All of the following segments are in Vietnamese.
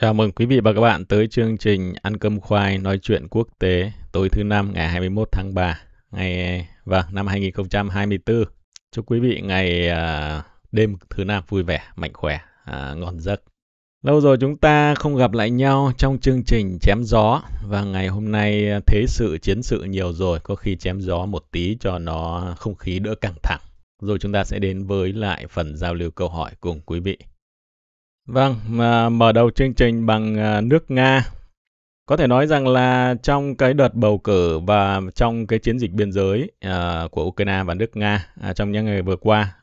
Chào mừng quý vị và các bạn tới chương trình Ăn cơm khoai nói chuyện quốc tế tối thứ năm ngày 21 tháng 3 ngày và vâng, năm 2024. Chúc quý vị ngày à, đêm thứ năm vui vẻ, mạnh khỏe, à, ngon giấc. Lâu rồi chúng ta không gặp lại nhau trong chương trình chém gió và ngày hôm nay à, thế sự chiến sự nhiều rồi, có khi chém gió một tí cho nó không khí đỡ căng thẳng. Rồi chúng ta sẽ đến với lại phần giao lưu câu hỏi cùng quý vị. Vâng, mở đầu chương trình bằng à, nước Nga. Có thể nói rằng là trong cái đợt bầu cử và trong cái chiến dịch biên giới à, của Ukraine và nước Nga à, trong những ngày vừa qua,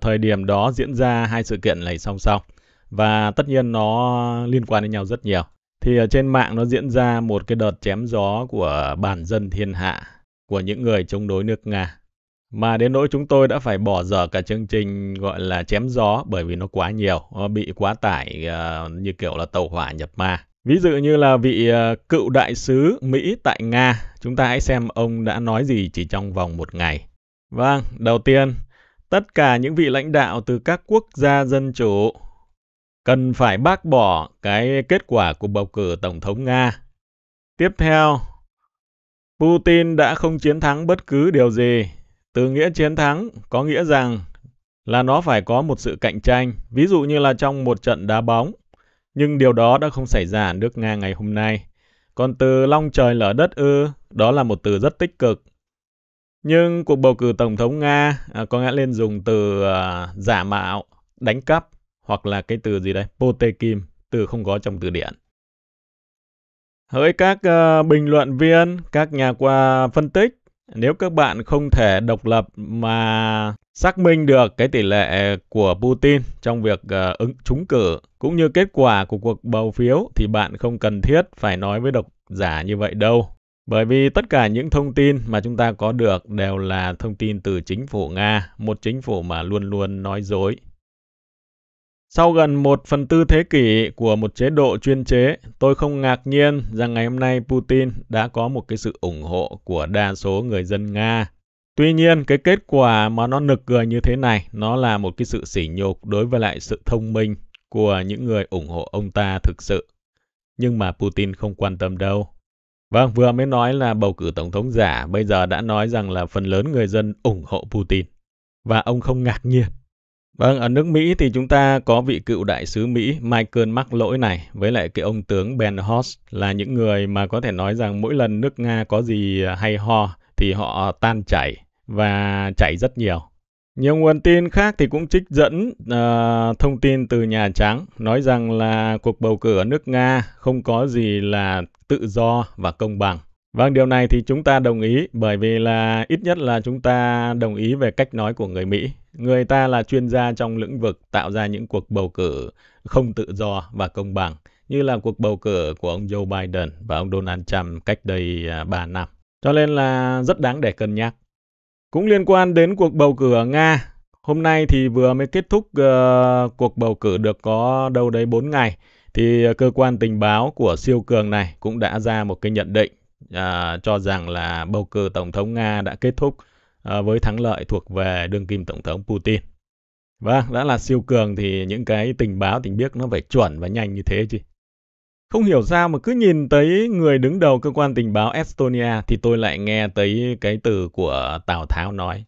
thời điểm đó diễn ra hai sự kiện này song song và tất nhiên nó liên quan đến nhau rất nhiều. Thì ở trên mạng nó diễn ra một cái đợt chém gió của bản dân thiên hạ của những người chống đối nước Nga mà đến nỗi chúng tôi đã phải bỏ dở cả chương trình gọi là chém gió bởi vì nó quá nhiều, nó bị quá tải uh, như kiểu là tàu hỏa nhập ma. Ví dụ như là vị uh, cựu đại sứ Mỹ tại Nga, chúng ta hãy xem ông đã nói gì chỉ trong vòng một ngày. Vâng, đầu tiên, tất cả những vị lãnh đạo từ các quốc gia dân chủ cần phải bác bỏ cái kết quả của bầu cử tổng thống Nga. Tiếp theo, Putin đã không chiến thắng bất cứ điều gì từ nghĩa chiến thắng có nghĩa rằng là nó phải có một sự cạnh tranh, ví dụ như là trong một trận đá bóng. Nhưng điều đó đã không xảy ra ở nước Nga ngày hôm nay. Còn từ long trời lở đất ư, đó là một từ rất tích cực. Nhưng cuộc bầu cử tổng thống Nga à, có nghĩa lên dùng từ à, giả mạo, đánh cắp hoặc là cái từ gì đây pote từ không có trong từ điển. Hỡi các uh, bình luận viên, các nhà qua phân tích nếu các bạn không thể độc lập mà xác minh được cái tỷ lệ của Putin trong việc uh, ứng trúng cử cũng như kết quả của cuộc bầu phiếu thì bạn không cần thiết phải nói với độc giả như vậy đâu. Bởi vì tất cả những thông tin mà chúng ta có được đều là thông tin từ chính phủ Nga, một chính phủ mà luôn luôn nói dối sau gần một phần tư thế kỷ của một chế độ chuyên chế, tôi không ngạc nhiên rằng ngày hôm nay Putin đã có một cái sự ủng hộ của đa số người dân Nga. Tuy nhiên, cái kết quả mà nó nực cười như thế này, nó là một cái sự sỉ nhục đối với lại sự thông minh của những người ủng hộ ông ta thực sự. Nhưng mà Putin không quan tâm đâu. Vâng, vừa mới nói là bầu cử tổng thống giả, bây giờ đã nói rằng là phần lớn người dân ủng hộ Putin. Và ông không ngạc nhiên Vâng, ở nước Mỹ thì chúng ta có vị cựu đại sứ Mỹ Michael mắc lỗi này với lại cái ông tướng Ben Hoss là những người mà có thể nói rằng mỗi lần nước Nga có gì hay ho thì họ tan chảy và chảy rất nhiều. Nhiều nguồn tin khác thì cũng trích dẫn uh, thông tin từ Nhà Trắng nói rằng là cuộc bầu cử ở nước Nga không có gì là tự do và công bằng. Vâng, điều này thì chúng ta đồng ý bởi vì là ít nhất là chúng ta đồng ý về cách nói của người Mỹ Người ta là chuyên gia trong lĩnh vực tạo ra những cuộc bầu cử không tự do và công bằng, như là cuộc bầu cử của ông Joe Biden và ông Donald Trump cách đây 3 à, năm. Cho nên là rất đáng để cân nhắc. Cũng liên quan đến cuộc bầu cử ở Nga, hôm nay thì vừa mới kết thúc ờ, cuộc bầu cử được có đâu đấy 4 ngày, thì ờ, cơ quan tình báo của siêu cường này cũng đã ra một cái nhận định à, cho rằng là bầu cử tổng thống Nga đã kết thúc À, với thắng lợi thuộc về đương kim tổng thống Putin. Vâng, đã là siêu cường thì những cái tình báo tình biết nó phải chuẩn và nhanh như thế chứ. Không hiểu sao mà cứ nhìn thấy người đứng đầu cơ quan tình báo Estonia thì tôi lại nghe thấy cái từ của Tào Tháo nói.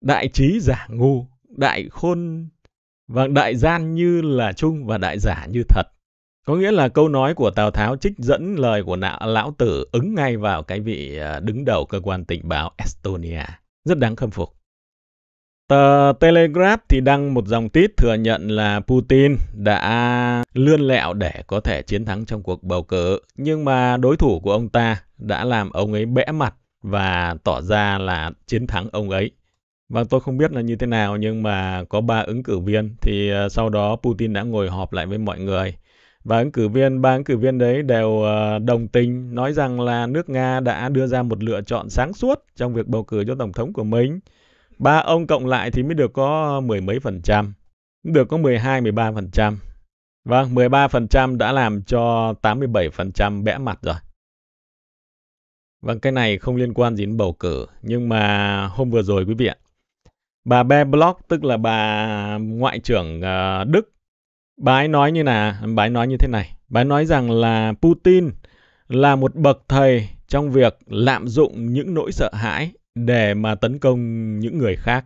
Đại trí giả ngu, đại khôn và đại gian như là trung và đại giả như thật. Có nghĩa là câu nói của Tào Tháo trích dẫn lời của lão tử ứng ngay vào cái vị à, đứng đầu cơ quan tình báo Estonia. Rất đáng khâm phục. Tờ Telegraph thì đăng một dòng tít thừa nhận là Putin đã lươn lẹo để có thể chiến thắng trong cuộc bầu cử. Nhưng mà đối thủ của ông ta đã làm ông ấy bẽ mặt và tỏ ra là chiến thắng ông ấy. Và vâng, tôi không biết là như thế nào nhưng mà có ba ứng cử viên thì ờ, sau đó Putin đã ngồi họp lại với mọi người và ứng cử viên ba ứng cử viên đấy đều ờ, đồng tình nói rằng là nước Nga đã đưa ra một lựa chọn sáng suốt trong việc bầu cử cho tổng thống của mình. Ba ông cộng lại thì mới được có mười mấy phần trăm, được có 12 13 phần trăm. Vâng, 13 phần trăm đã làm cho 87 phần trăm bẽ mặt rồi. Vâng, cái này không liên quan gì đến bầu cử, nhưng mà hôm vừa rồi quý vị ạ, bà Baerbock tức là bà ngoại trưởng ờ, Đức Bà ấy nói như là, bà ấy nói như thế này. Bà ấy nói rằng là Putin là một bậc thầy trong việc lạm dụng những nỗi sợ hãi để mà tấn công những người khác.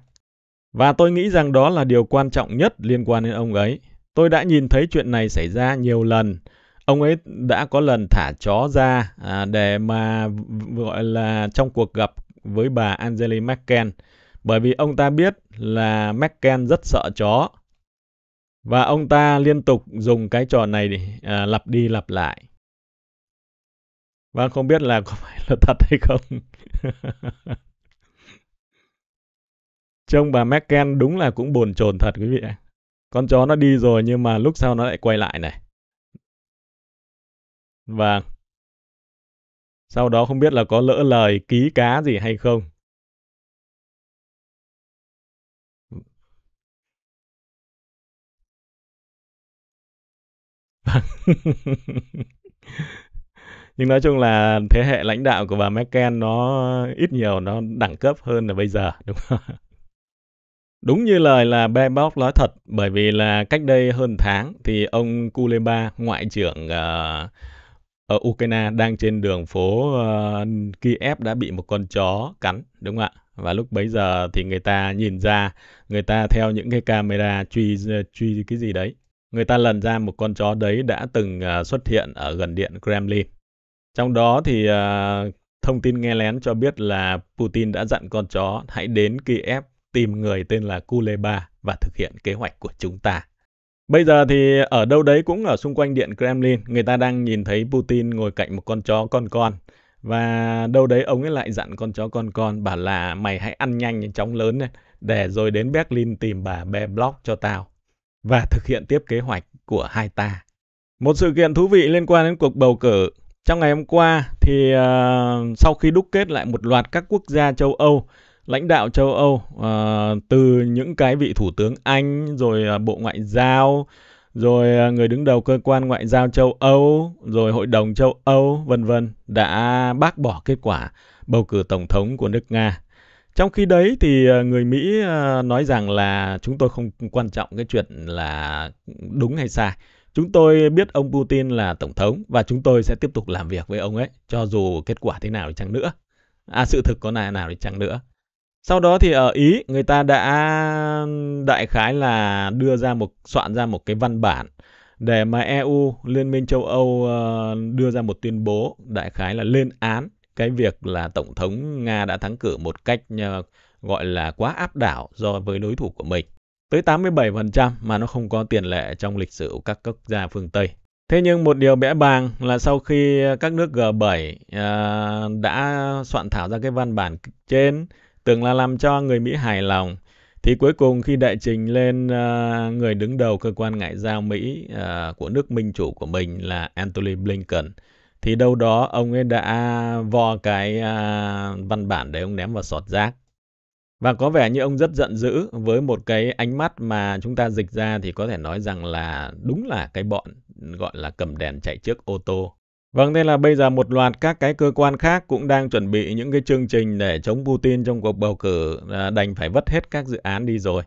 Và tôi nghĩ rằng đó là điều quan trọng nhất liên quan đến ông ấy. Tôi đã nhìn thấy chuyện này xảy ra nhiều lần. Ông ấy đã có lần thả chó ra à, để mà gọi là trong cuộc gặp với bà Angela Merkel. Bởi vì ông ta biết là Merkel rất sợ chó và ông ta liên tục dùng cái trò này để à, lặp đi lặp lại. Và vâng, không biết là có phải là thật hay không. Trông bà Merkel đúng là cũng bồn chồn thật quý vị ạ. Con chó nó đi rồi nhưng mà lúc sau nó lại quay lại này. Và vâng. sau đó không biết là có lỡ lời ký cá gì hay không. Nhưng nói chung là thế hệ lãnh đạo của bà Merkel nó ít nhiều nó đẳng cấp hơn là bây giờ, đúng không? Đúng như lời là Baerbock nói thật, bởi vì là cách đây hơn tháng thì ông Kuleba, ngoại trưởng ờ, ở Ukraine đang trên đường phố ờ, Kiev đã bị một con chó cắn, đúng không ạ? Và lúc bấy giờ thì người ta nhìn ra, người ta theo những cái camera truy truy cái gì đấy, người ta lần ra một con chó đấy đã từng à, xuất hiện ở gần điện Kremlin. Trong đó thì à, thông tin nghe lén cho biết là Putin đã dặn con chó hãy đến Kiev tìm người tên là Kuleba và thực hiện kế hoạch của chúng ta. Bây giờ thì ở đâu đấy cũng ở xung quanh điện Kremlin, người ta đang nhìn thấy Putin ngồi cạnh một con chó con con. Và đâu đấy ông ấy lại dặn con chó con con bảo là mày hãy ăn nhanh chóng lớn này, để rồi đến Berlin tìm bà Be Block cho tao và thực hiện tiếp kế hoạch của hai ta. Một sự kiện thú vị liên quan đến cuộc bầu cử. Trong ngày hôm qua thì uh, sau khi đúc kết lại một loạt các quốc gia châu Âu, lãnh đạo châu Âu uh, từ những cái vị thủ tướng Anh rồi uh, Bộ Ngoại giao rồi uh, người đứng đầu cơ quan ngoại giao châu Âu, rồi hội đồng châu Âu vân vân đã bác bỏ kết quả bầu cử tổng thống của nước Nga trong khi đấy thì ờ, người Mỹ ờ, nói rằng là chúng tôi không quan trọng cái chuyện là đúng hay sai. Chúng tôi biết ông Putin là tổng thống và chúng tôi sẽ tiếp tục làm việc với ông ấy cho dù kết quả thế nào đi chăng nữa. À sự thực có nào nào đi chăng nữa. Sau đó thì ở ờ, Ý người ta đã đại khái là đưa ra một soạn ra một cái văn bản để mà EU, Liên minh châu Âu đưa ra một tuyên bố đại khái là lên án cái việc là tổng thống Nga đã thắng cử một cách ờ, gọi là quá áp đảo do với đối thủ của mình. Tới 87% mà nó không có tiền lệ trong lịch sử của các quốc gia phương Tây. Thế nhưng một điều bẽ bàng là sau khi các nước G7 ờ, đã soạn thảo ra cái văn bản trên tưởng là làm cho người Mỹ hài lòng thì cuối cùng khi đại trình lên ờ, người đứng đầu cơ quan ngoại giao Mỹ của nước minh chủ của mình là Antony Blinken thì đâu đó ông ấy đã vo cái à, văn bản để ông ném vào sọt rác. Và có vẻ như ông rất giận dữ với một cái ánh mắt mà chúng ta dịch ra thì có thể nói rằng là đúng là cái bọn gọi là cầm đèn chạy trước ô tô. Vâng, nên là bây giờ một loạt các cái cơ quan khác cũng đang chuẩn bị những cái chương trình để chống Putin trong cuộc bầu cử à, đành phải vất hết các dự án đi rồi.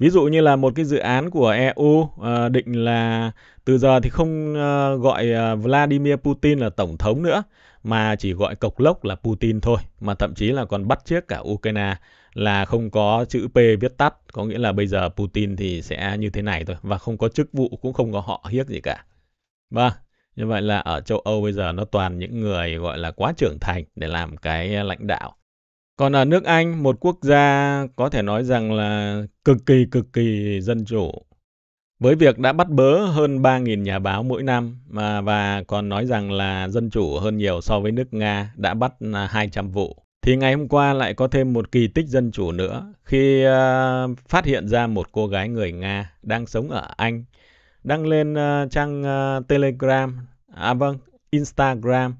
Ví dụ như là một cái dự án của EU à, ờ, định là từ giờ thì không à, gọi ờ, Vladimir Putin là tổng thống nữa mà chỉ gọi cộc lốc là Putin thôi, mà thậm chí là còn bắt chiếc cả Ukraine là không có chữ P viết tắt, có nghĩa là bây giờ Putin thì sẽ như thế này thôi và không có chức vụ cũng không có họ hiếc gì cả. Vâng, như vậy là ở châu Âu bây giờ nó toàn những người gọi là quá trưởng thành để làm cái lãnh đạo còn ở nước Anh, một quốc gia có thể nói rằng là cực kỳ cực kỳ dân chủ. Với việc đã bắt bớ hơn 3.000 nhà báo mỗi năm mà và còn nói rằng là dân chủ hơn nhiều so với nước Nga đã bắt 200 à, vụ. Thì ngày hôm qua lại có thêm một kỳ tích dân chủ nữa khi uh, phát hiện ra một cô gái người Nga đang sống ở Anh đăng lên uh, trang uh, Telegram, à vâng, Instagram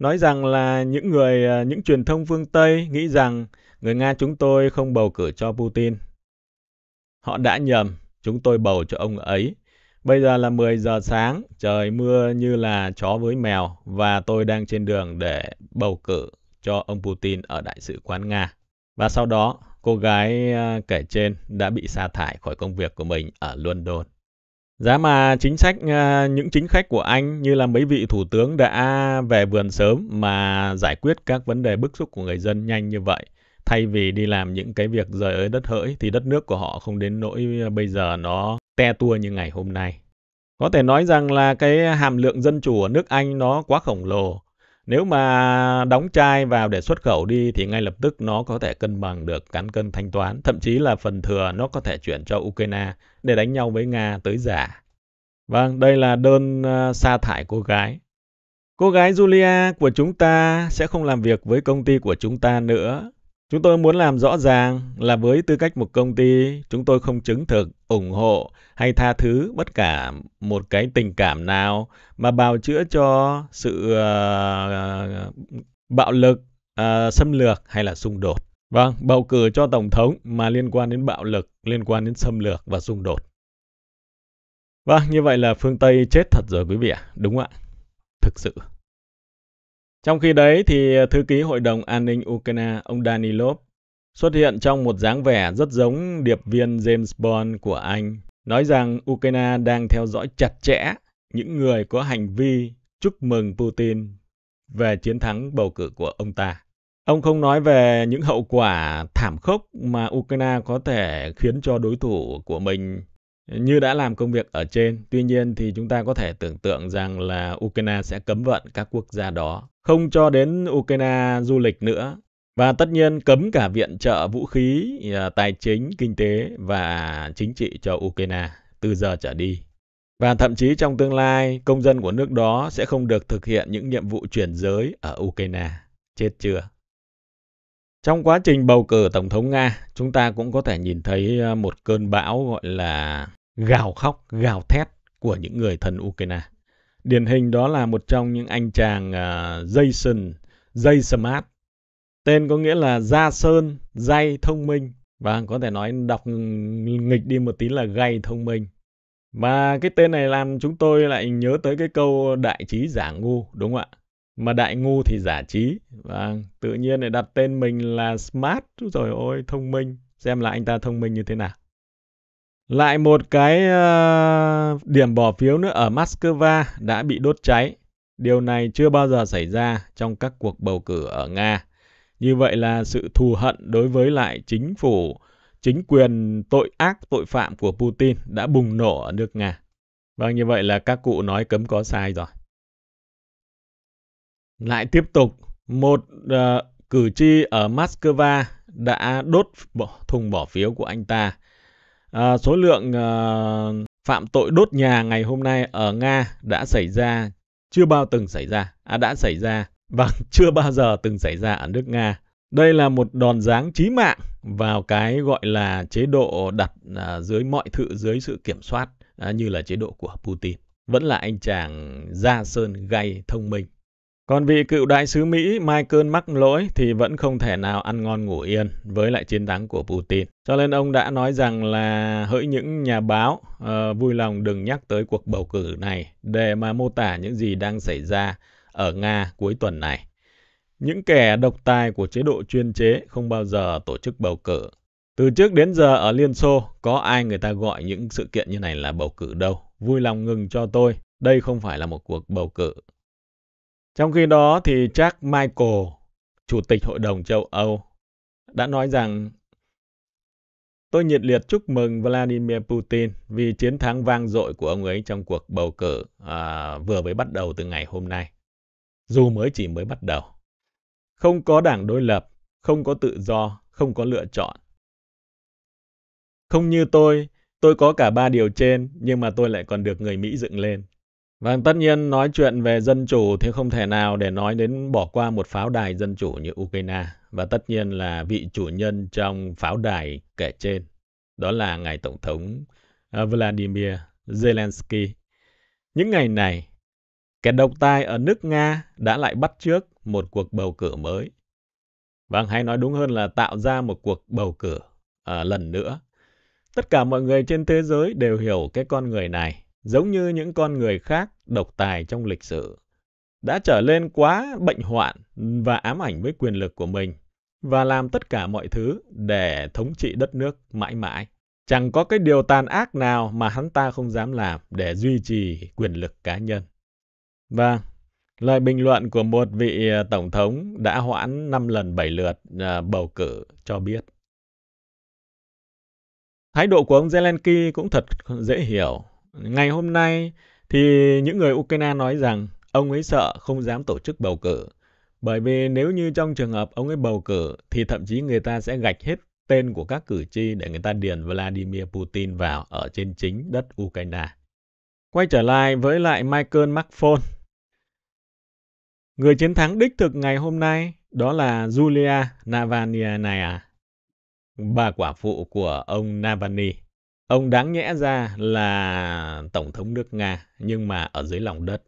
nói rằng là những người à, những truyền thông phương Tây nghĩ rằng người Nga chúng tôi không bầu cử cho Putin. Họ đã nhầm, chúng tôi bầu cho ông ấy. Bây giờ là 10 giờ sáng, trời mưa như là chó với mèo và tôi đang trên đường để bầu cử cho ông Putin ở đại sứ quán Nga. Và sau đó, cô gái à, kể trên đã bị sa thải khỏi công việc của mình ở London. Giá mà chính sách ờ, những chính khách của Anh như là mấy vị thủ tướng đã về vườn sớm mà giải quyết các vấn đề bức xúc của người dân nhanh như vậy. Thay vì đi làm những cái việc rời ơi đất hỡi thì đất nước của họ không đến nỗi ờ, bây giờ nó te tua như ngày hôm nay. Có thể nói rằng là cái hàm lượng dân chủ ở nước Anh nó quá khổng lồ nếu mà đóng chai vào để xuất khẩu đi thì ngay lập tức nó có thể cân bằng được cán cân thanh toán. Thậm chí là phần thừa nó có thể chuyển cho Ukraine để đánh nhau với Nga tới giả. Vâng, đây là đơn ờ, sa thải cô gái. Cô gái Julia của chúng ta sẽ không làm việc với công ty của chúng ta nữa Chúng tôi muốn làm rõ ràng là với tư cách một công ty, chúng tôi không chứng thực, ủng hộ hay tha thứ bất cả một cái tình cảm nào mà bào chữa cho sự uh, bạo lực, uh, xâm lược hay là xung đột. Vâng, bầu cử cho tổng thống mà liên quan đến bạo lực, liên quan đến xâm lược và xung đột. Vâng, như vậy là phương Tây chết thật rồi quý vị ạ. À? Đúng ạ. Thực sự. Trong khi đấy thì thư ký Hội đồng An ninh Ukraine ông Danilov xuất hiện trong một dáng vẻ rất giống điệp viên James Bond của Anh, nói rằng Ukraine đang theo dõi chặt chẽ những người có hành vi chúc mừng Putin về chiến thắng bầu cử của ông ta. Ông không nói về những hậu quả thảm khốc mà Ukraine có thể khiến cho đối thủ của mình như đã làm công việc ở trên. Tuy nhiên thì chúng ta có thể tưởng tượng rằng là Ukraine sẽ cấm vận các quốc gia đó, không cho đến Ukraine du lịch nữa. Và tất nhiên cấm cả viện trợ vũ khí, à, tài chính, kinh tế và chính trị cho Ukraine từ giờ trở đi. Và thậm chí trong tương lai, công dân của nước đó sẽ không được thực hiện những nhiệm vụ chuyển giới ở Ukraine. Chết chưa? Trong quá trình bầu cử Tổng thống Nga, chúng ta cũng có thể nhìn thấy à, một cơn bão gọi là gào khóc, gào thét của những người thân Ukraine. Điển hình đó là một trong những anh chàng uh, Jason, Jay Smart. Tên có nghĩa là da sơn, dây thông minh. Và có thể nói đọc nghịch đi một tí là gay thông minh. Và cái tên này làm chúng tôi lại nhớ tới cái câu đại trí giả ngu, đúng không ạ? Mà đại ngu thì giả trí. Và vâng, tự nhiên lại đặt tên mình là Smart. Rồi ôi, thông minh. Xem là anh ta thông minh như thế nào. Lại một cái uh, điểm bỏ phiếu nữa ở Moscow đã bị đốt cháy. Điều này chưa bao giờ xảy ra trong các cuộc bầu cử ở Nga. Như vậy là sự thù hận đối với lại chính phủ, chính quyền tội ác, tội phạm của Putin đã bùng nổ ở nước Nga. Vâng, như vậy là các cụ nói cấm có sai rồi. Lại tiếp tục, một uh, cử tri ở Moscow đã đốt bỏ, thùng bỏ phiếu của anh ta À, số lượng à, phạm tội đốt nhà ngày hôm nay ở Nga đã xảy ra chưa bao từng xảy ra, à, đã xảy ra và vâng, chưa bao giờ từng xảy ra ở nước Nga. Đây là một đòn giáng chí mạng vào cái gọi là chế độ đặt à, dưới mọi thứ dưới sự kiểm soát à, như là chế độ của Putin. Vẫn là anh chàng da sơn gay thông minh. Còn vị cựu đại sứ Mỹ Michael lỗi thì vẫn không thể nào ăn ngon ngủ yên với lại chiến thắng của Putin. Cho nên ông đã nói rằng là hỡi những nhà báo uh, vui lòng đừng nhắc tới cuộc bầu cử này để mà mô tả những gì đang xảy ra ở Nga cuối tuần này. Những kẻ độc tài của chế độ chuyên chế không bao giờ tổ chức bầu cử. Từ trước đến giờ ở Liên Xô có ai người ta gọi những sự kiện như này là bầu cử đâu. Vui lòng ngừng cho tôi, đây không phải là một cuộc bầu cử trong khi đó thì Jack Michael, Chủ tịch Hội đồng châu Âu, đã nói rằng Tôi nhiệt liệt chúc mừng Vladimir Putin vì chiến thắng vang dội của ông ấy trong cuộc bầu cử à, vừa mới bắt đầu từ ngày hôm nay. Dù mới chỉ mới bắt đầu. Không có đảng đối lập, không có tự do, không có lựa chọn. Không như tôi, tôi có cả ba điều trên, nhưng mà tôi lại còn được người Mỹ dựng lên. Vâng, tất nhiên nói chuyện về dân chủ thì không thể nào để nói đến bỏ qua một pháo đài dân chủ như Ukraine và tất nhiên là vị chủ nhân trong pháo đài kể trên. Đó là ngài Tổng thống à, Vladimir Zelensky. Những ngày này, kẻ độc tài ở nước Nga đã lại bắt trước một cuộc bầu cử mới. Vâng, hay nói đúng hơn là tạo ra một cuộc bầu cử à, lần nữa. Tất cả mọi người trên thế giới đều hiểu cái con người này giống như những con người khác độc tài trong lịch sử, đã trở lên quá bệnh hoạn và ám ảnh với quyền lực của mình và làm tất cả mọi thứ để thống trị đất nước mãi mãi. Chẳng có cái điều tàn ác nào mà hắn ta không dám làm để duy trì quyền lực cá nhân. Và lời bình luận của một vị à, tổng thống đã hoãn 5 lần 7 lượt à, bầu cử cho biết. Thái độ của ông Zelensky cũng thật dễ hiểu Ngày hôm nay thì những người Ukraine nói rằng ông ấy sợ không dám tổ chức bầu cử. Bởi vì nếu như trong trường hợp ông ấy bầu cử thì thậm chí người ta sẽ gạch hết tên của các cử tri để người ta điền Vladimir Putin vào ở trên chính đất Ukraine. Quay trở lại với lại Michael McPhone. Người chiến thắng đích thực ngày hôm nay đó là Julia Navalnaya, bà quả phụ của ông Navalny. Ông đáng nhẽ ra là Tổng thống nước Nga, nhưng mà ở dưới lòng đất.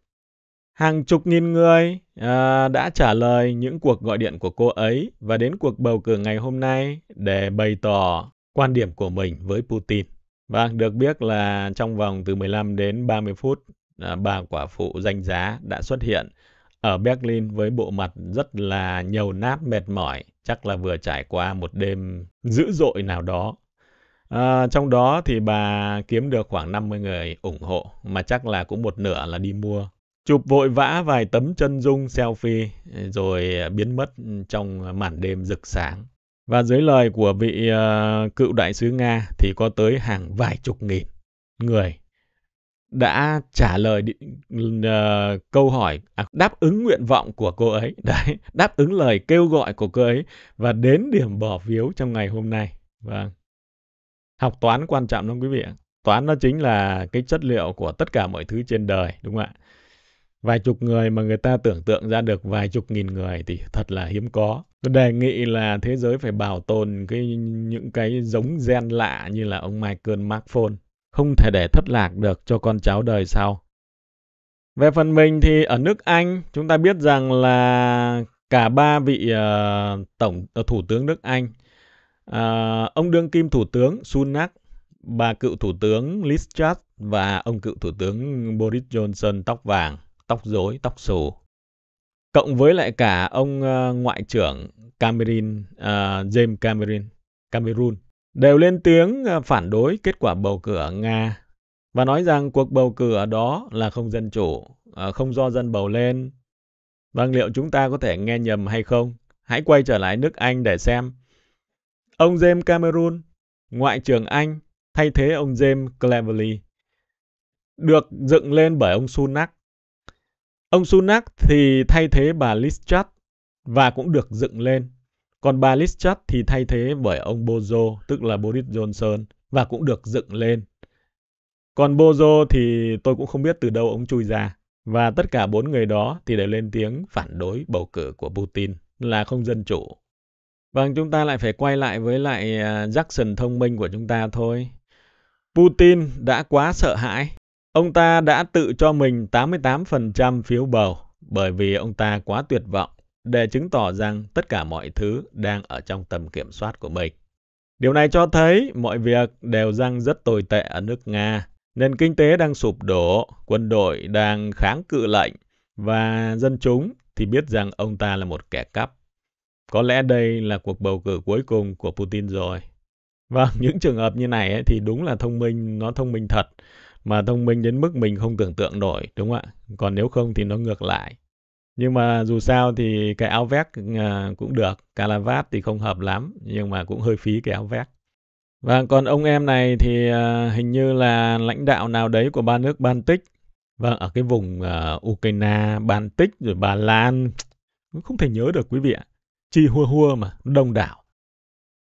Hàng chục nghìn người à, đã trả lời những cuộc gọi điện của cô ấy và đến cuộc bầu cử ngày hôm nay để bày tỏ quan điểm của mình với Putin. Và vâng, được biết là trong vòng từ 15 đến 30 phút, à, bà quả phụ danh giá đã xuất hiện ở Berlin với bộ mặt rất là nhầu nát mệt mỏi, chắc là vừa trải qua một đêm dữ dội nào đó À, trong đó thì bà kiếm được khoảng 50 người ủng hộ, mà chắc là cũng một nửa là đi mua. Chụp vội vã vài tấm chân dung selfie ờ, rồi ờ, biến mất ừ, trong màn đêm rực sáng. Và dưới lời của vị uh, cựu đại sứ Nga thì có tới hàng vài chục nghìn người đã trả lời uh, câu hỏi à, đáp ứng nguyện vọng của cô ấy đấy đáp ứng lời kêu gọi của cô ấy và đến điểm bỏ phiếu trong ngày hôm nay vâng học toán quan trọng lắm quý vị ạ toán nó chính là cái chất liệu của tất cả mọi thứ trên đời đúng không ạ vài chục người mà người ta tưởng tượng ra được vài chục nghìn người thì thật là hiếm có tôi đề nghị là thế giới phải bảo tồn cái những cái giống gen lạ như là ông Michael Markphone không thể để thất lạc được cho con cháu đời sau về phần mình thì ở nước Anh chúng ta biết rằng là cả ba vị uh, tổng uh, thủ tướng nước Anh À, ông đương kim thủ tướng Sunak, bà cựu thủ tướng Liz Truss và ông cựu thủ tướng Boris Johnson tóc vàng, tóc rối, tóc xù. Cộng với lại cả ông uh, ngoại trưởng Cameron, uh, ờ, James Cameron, Cameroon đều lên tiếng phản đối kết quả bầu cử ở Nga và nói rằng cuộc bầu cử ở đó là không dân chủ, không do dân bầu lên. Vâng, liệu chúng ta có thể nghe nhầm hay không? Hãy quay trở lại nước Anh để xem Ông James Cameron, Ngoại trưởng Anh, thay thế ông James Cleverly, được dựng lên bởi ông Sunak. Ông Sunak thì thay thế bà Liz Truss và cũng được dựng lên. Còn bà Liz Truss thì thay thế bởi ông Bozo, tức là Boris Johnson, và cũng được dựng lên. Còn Bozo thì tôi cũng không biết từ đâu ông chui ra. Và tất cả bốn người đó thì đều lên tiếng phản đối bầu cử của Putin là không dân chủ Vâng, chúng ta lại phải quay lại với lại à, Jackson thông minh của chúng ta thôi. Putin đã quá sợ hãi. Ông ta đã tự cho mình 88% phiếu bầu bởi vì ông ta quá tuyệt vọng để chứng tỏ rằng tất cả mọi thứ đang ở trong tầm kiểm soát của mình. Điều này cho thấy mọi việc đều đang rất tồi tệ ở nước Nga. Nền kinh tế đang sụp đổ, quân đội đang kháng cự lệnh và dân chúng thì biết rằng ông ta là một kẻ cắp. Có lẽ đây là cuộc bầu cử cuối cùng của Putin rồi. Vâng, những trường hợp như này ấy, thì đúng là thông minh, nó thông minh thật. Mà thông minh đến mức mình không tưởng tượng nổi, đúng không ạ? Còn nếu không thì nó ngược lại. Nhưng mà dù sao thì cái áo vest à, cũng được. Calavat thì không hợp lắm, nhưng mà cũng hơi phí cái áo vest. Và còn ông em này thì à, hình như là lãnh đạo nào đấy của ba nước Baltic. Vâng, ở cái vùng à, Ukraine, Baltic, rồi Ba Lan. Không thể nhớ được quý vị ạ chi hua hua mà, đông đảo.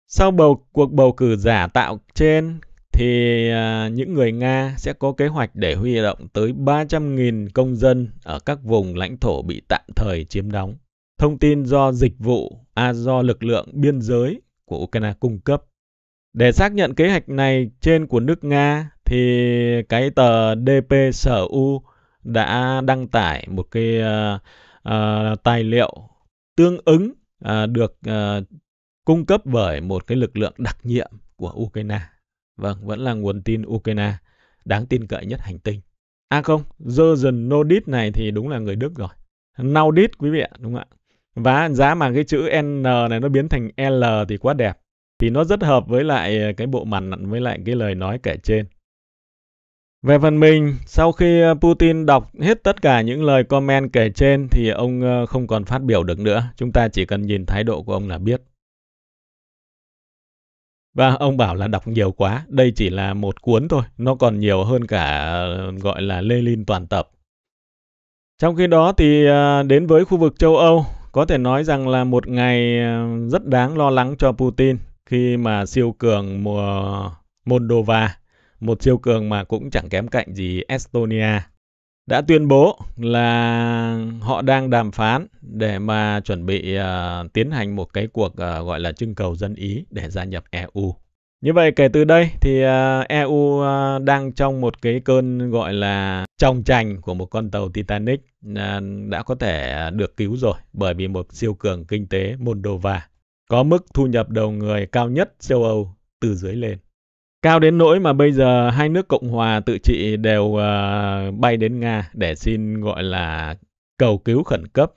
Sau bầu cuộc bầu cử giả tạo trên thì à, những người Nga sẽ có kế hoạch để huy động tới 300.000 công dân ở các vùng lãnh thổ bị tạm thời chiếm đóng. Thông tin do dịch vụ à, do lực lượng biên giới của Ukraine cung cấp. Để xác nhận kế hoạch này trên của nước Nga thì cái tờ DP Sở U đã đăng tải một cái uh, uh, tài liệu tương ứng à, được à, cung cấp bởi một cái lực lượng đặc nhiệm của Ukraine. Vâng, vẫn là nguồn tin Ukraine đáng tin cậy nhất hành tinh. À không, Jürgen Nodit này thì đúng là người Đức rồi. Naudit quý vị ạ, đúng không ạ? Và giá mà cái chữ N này nó biến thành L thì quá đẹp. Thì nó rất hợp với lại cái bộ mặt với lại cái lời nói kể trên. Về phần mình, sau khi ờ, Putin đọc hết tất cả những lời comment kể trên thì ông ờ, không còn phát biểu được nữa. Chúng ta chỉ cần nhìn thái độ của ông là biết. Và ông bảo là đọc nhiều quá, đây chỉ là một cuốn thôi, nó còn nhiều hơn cả ờ, gọi là Lenin toàn tập. Trong khi đó thì đến với khu vực châu Âu, có thể nói rằng là một ngày rất đáng lo lắng cho Putin khi mà siêu cường mùa Moldova một siêu cường mà cũng chẳng kém cạnh gì Estonia, đã tuyên bố là họ đang đàm phán để mà chuẩn bị uh, tiến hành một cái cuộc uh, gọi là trưng cầu dân Ý để gia nhập EU. Như vậy kể từ đây thì uh, ờ, EU uh, đang trong một cái cơn gọi là trong chành của một con tàu Titanic uh, đã có thể được cứu rồi bởi vì một siêu cường kinh tế Moldova có mức thu nhập đầu người cao nhất châu Âu từ dưới lên. Cao đến nỗi mà bây giờ hai nước Cộng hòa tự trị đều uh, bay đến Nga để xin gọi là cầu cứu khẩn cấp.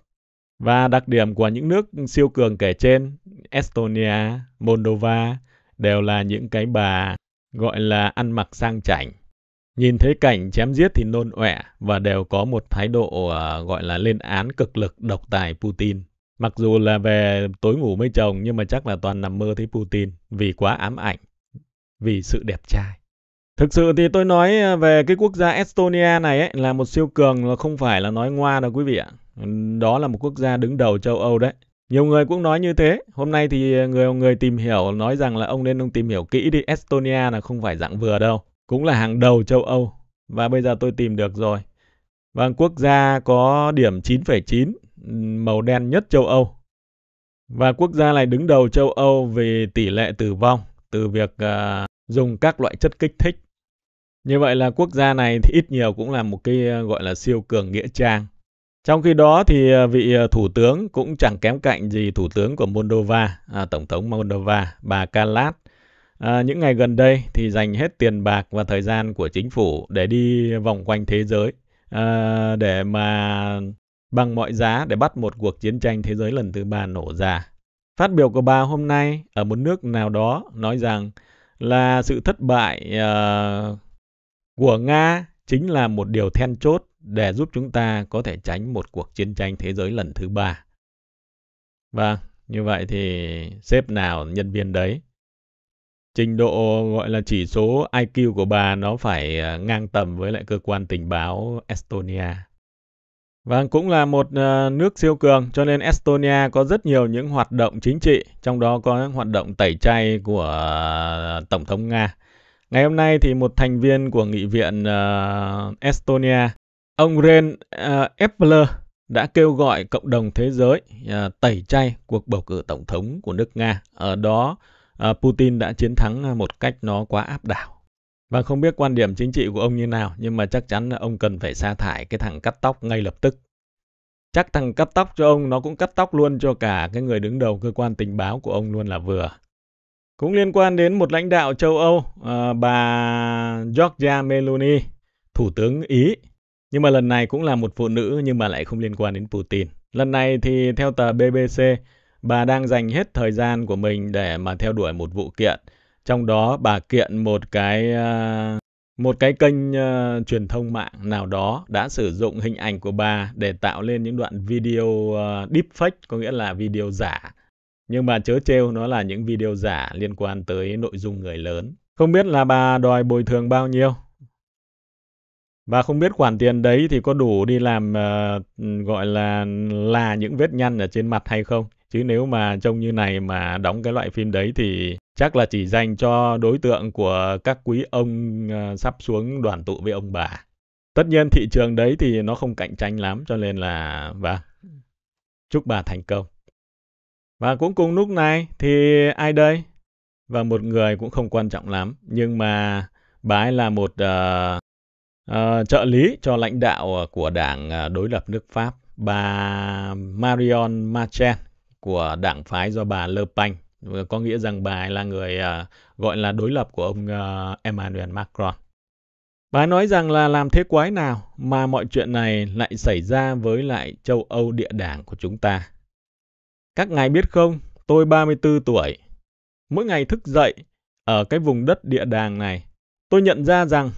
Và đặc điểm của những nước siêu cường kể trên, Estonia, Moldova đều là những cái bà gọi là ăn mặc sang chảnh. Nhìn thấy cảnh chém giết thì nôn ọe và đều có một thái độ uh, gọi là lên án cực lực độc tài Putin. Mặc dù là về tối ngủ mới chồng nhưng mà chắc là toàn nằm mơ thấy Putin vì quá ám ảnh vì sự đẹp trai. Thực sự thì tôi nói à, về cái quốc gia Estonia này ấy, là một siêu cường là không phải là nói ngoa đâu quý vị ạ. Đó là một quốc gia đứng đầu châu Âu đấy. Nhiều người cũng nói như thế. Hôm nay thì người người tìm hiểu nói rằng là ông nên ông tìm hiểu kỹ đi. Estonia là không phải dạng vừa đâu. Cũng là hàng đầu châu Âu. Và bây giờ tôi tìm được rồi. Và vâng, quốc gia có điểm 9,9, màu đen nhất châu Âu. Và quốc gia này đứng đầu châu Âu về tỷ lệ tử vong từ việc uh, dùng các loại chất kích thích. Như vậy là quốc gia này thì ít nhiều cũng là một cái à, gọi là siêu cường nghĩa trang. Trong khi đó thì à, vị thủ tướng cũng chẳng kém cạnh gì thủ tướng của Moldova, à, tổng thống Moldova, bà Kalat. À, những ngày gần đây thì dành hết tiền bạc và thời gian của chính phủ để đi vòng quanh thế giới à, để mà bằng mọi giá để bắt một cuộc chiến tranh thế giới lần thứ ba nổ ra. Phát biểu của bà hôm nay ở một nước nào đó nói rằng là sự thất bại uh, của Nga chính là một điều then chốt để giúp chúng ta có thể tránh một cuộc chiến tranh thế giới lần thứ ba. Và vâng, như vậy thì sếp nào nhân viên đấy trình độ gọi là chỉ số IQ của bà nó phải ờ, ngang tầm với lại cơ quan tình báo Estonia. Vâng, cũng là một ờ, nước siêu cường cho nên Estonia có rất nhiều những hoạt động chính trị, trong đó có hoạt động tẩy chay của ờ, Tổng thống Nga. Ngày hôm nay thì một thành viên của Nghị viện ờ, Estonia, ông Ren Epler đã kêu gọi cộng đồng thế giới tẩy chay cuộc bầu cử tổng thống của nước Nga. Ở đó Putin đã chiến thắng một cách nó quá áp đảo. Và không biết quan điểm chính trị của ông như nào, nhưng mà chắc chắn là ông cần phải sa thải cái thằng cắt tóc ngay lập tức. Chắc thằng cắt tóc cho ông nó cũng cắt tóc luôn cho cả cái người đứng đầu cơ quan tình báo của ông luôn là vừa. Cũng liên quan đến một lãnh đạo châu Âu, ờ, bà Giorgia Meloni, thủ tướng Ý. Nhưng mà lần này cũng là một phụ nữ nhưng mà lại không liên quan đến Putin. Lần này thì theo tờ BBC, bà đang dành hết thời gian của mình để mà theo đuổi một vụ kiện trong đó bà kiện một cái à, một cái kênh uh, truyền thông mạng nào đó đã sử dụng hình ảnh của bà để tạo lên những đoạn video uh, deepfake có nghĩa là video giả nhưng bà chớ trêu nó là những video giả liên quan tới nội dung người lớn không biết là bà đòi bồi thường bao nhiêu và không biết khoản tiền đấy thì có đủ đi làm uh, gọi là là những vết nhăn ở trên mặt hay không chứ nếu mà trông như này mà đóng cái loại phim đấy thì chắc là chỉ dành cho đối tượng của các quý ông ờ, sắp xuống đoàn tụ với ông bà tất nhiên thị trường đấy thì nó không cạnh tranh lắm cho nên là và vâng, chúc bà thành công và cũng cùng lúc này thì ai đây và một người cũng không quan trọng lắm nhưng mà bà ấy là một uh, uh, trợ lý cho lãnh đạo của đảng đối lập nước pháp bà marion machen của đảng phái do bà Le Pen có nghĩa rằng bà ấy là người uh, gọi là đối lập của ông uh, Emmanuel Macron. Bà nói rằng là làm thế quái nào mà mọi chuyện này lại xảy ra với lại châu Âu địa đảng của chúng ta. Các ngài biết không, tôi 34 tuổi. Mỗi ngày thức dậy ở cái vùng đất địa đàng này, tôi nhận ra rằng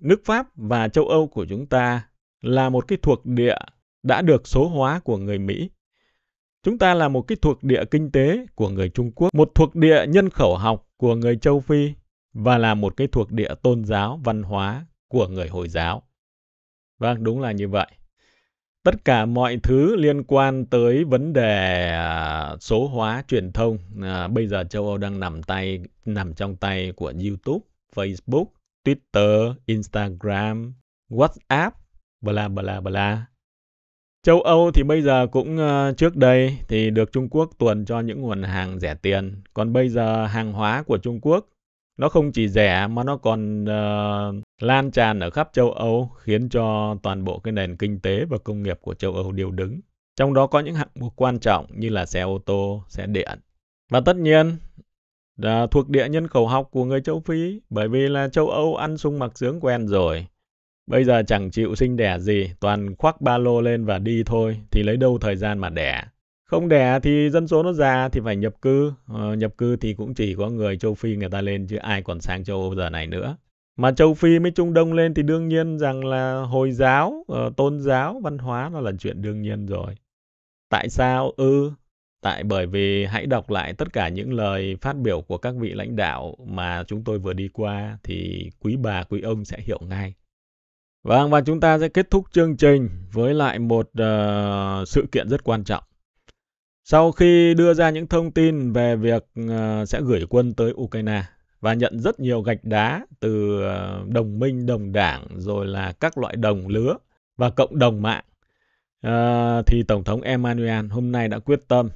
nước Pháp và châu Âu của chúng ta là một cái thuộc địa đã được số hóa của người Mỹ Chúng ta là một cái thuộc địa kinh tế của người Trung Quốc, một thuộc địa nhân khẩu học của người châu Phi và là một cái thuộc địa tôn giáo, văn hóa của người Hồi giáo. Vâng, đúng là như vậy. Tất cả mọi thứ liên quan tới vấn đề à, số hóa truyền thông à, bây giờ châu Âu đang nằm tay nằm trong tay của YouTube, Facebook, Twitter, Instagram, WhatsApp, bla bla bla. Châu Âu thì bây giờ cũng ờ, trước đây thì được Trung Quốc tuồn cho những nguồn hàng rẻ tiền. Còn bây giờ hàng hóa của Trung Quốc nó không chỉ rẻ mà nó còn uh, lan tràn ở khắp châu Âu khiến cho toàn bộ cái nền kinh tế và công nghiệp của châu Âu đều đứng. Trong đó có những hạng mục quan trọng như là xe ô tô, xe điện. Và tất nhiên uh, thuộc địa nhân khẩu học của người châu Phi bởi vì là châu Âu ăn sung mặc sướng quen rồi. Bây giờ chẳng chịu sinh đẻ gì, toàn khoác ba lô lên và đi thôi, thì lấy đâu thời gian mà đẻ. Không đẻ thì dân số nó già thì phải nhập cư, ờ, nhập cư thì cũng chỉ có người châu Phi người ta lên chứ ai còn sang châu Âu giờ này nữa. Mà châu Phi mới Trung Đông lên thì đương nhiên rằng là Hồi giáo, ờ, tôn giáo, văn hóa nó là chuyện đương nhiên rồi. Tại sao? Ừ, tại bởi vì hãy đọc lại tất cả những lời phát biểu của các vị lãnh đạo mà chúng tôi vừa đi qua thì quý bà, quý ông sẽ hiểu ngay. Vâng, và chúng ta sẽ kết thúc chương trình với lại một uh, sự kiện rất quan trọng. Sau khi đưa ra những thông tin về việc uh, sẽ gửi quân tới Ukraine và nhận rất nhiều gạch đá từ uh, đồng minh, đồng đảng, rồi là các loại đồng lứa và cộng đồng mạng, uh, thì Tổng thống Emmanuel hôm nay đã quyết tâm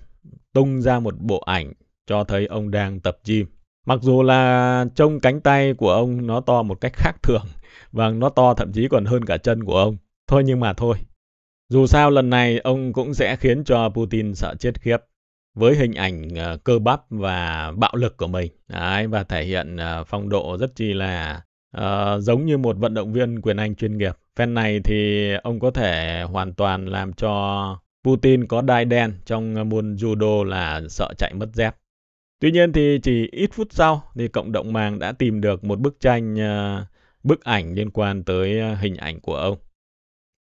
tung ra một bộ ảnh cho thấy ông đang tập gym. Mặc dù là trông cánh tay của ông nó to một cách khác thường và nó to thậm chí còn hơn cả chân của ông. Thôi nhưng mà thôi. Dù sao lần này ông cũng sẽ khiến cho Putin sợ chết khiếp với hình ảnh ờ, cơ bắp và bạo lực của mình. Đấy, và thể hiện ờ, phong độ rất chi là uh, giống như một vận động viên quyền Anh chuyên nghiệp. Phen này thì ông có thể hoàn toàn làm cho Putin có đai đen trong môn judo là sợ chạy mất dép. Tuy nhiên thì chỉ ít phút sau thì cộng đồng mạng đã tìm được một bức tranh ờ, bức ảnh liên quan tới ờ, hình ảnh của ông.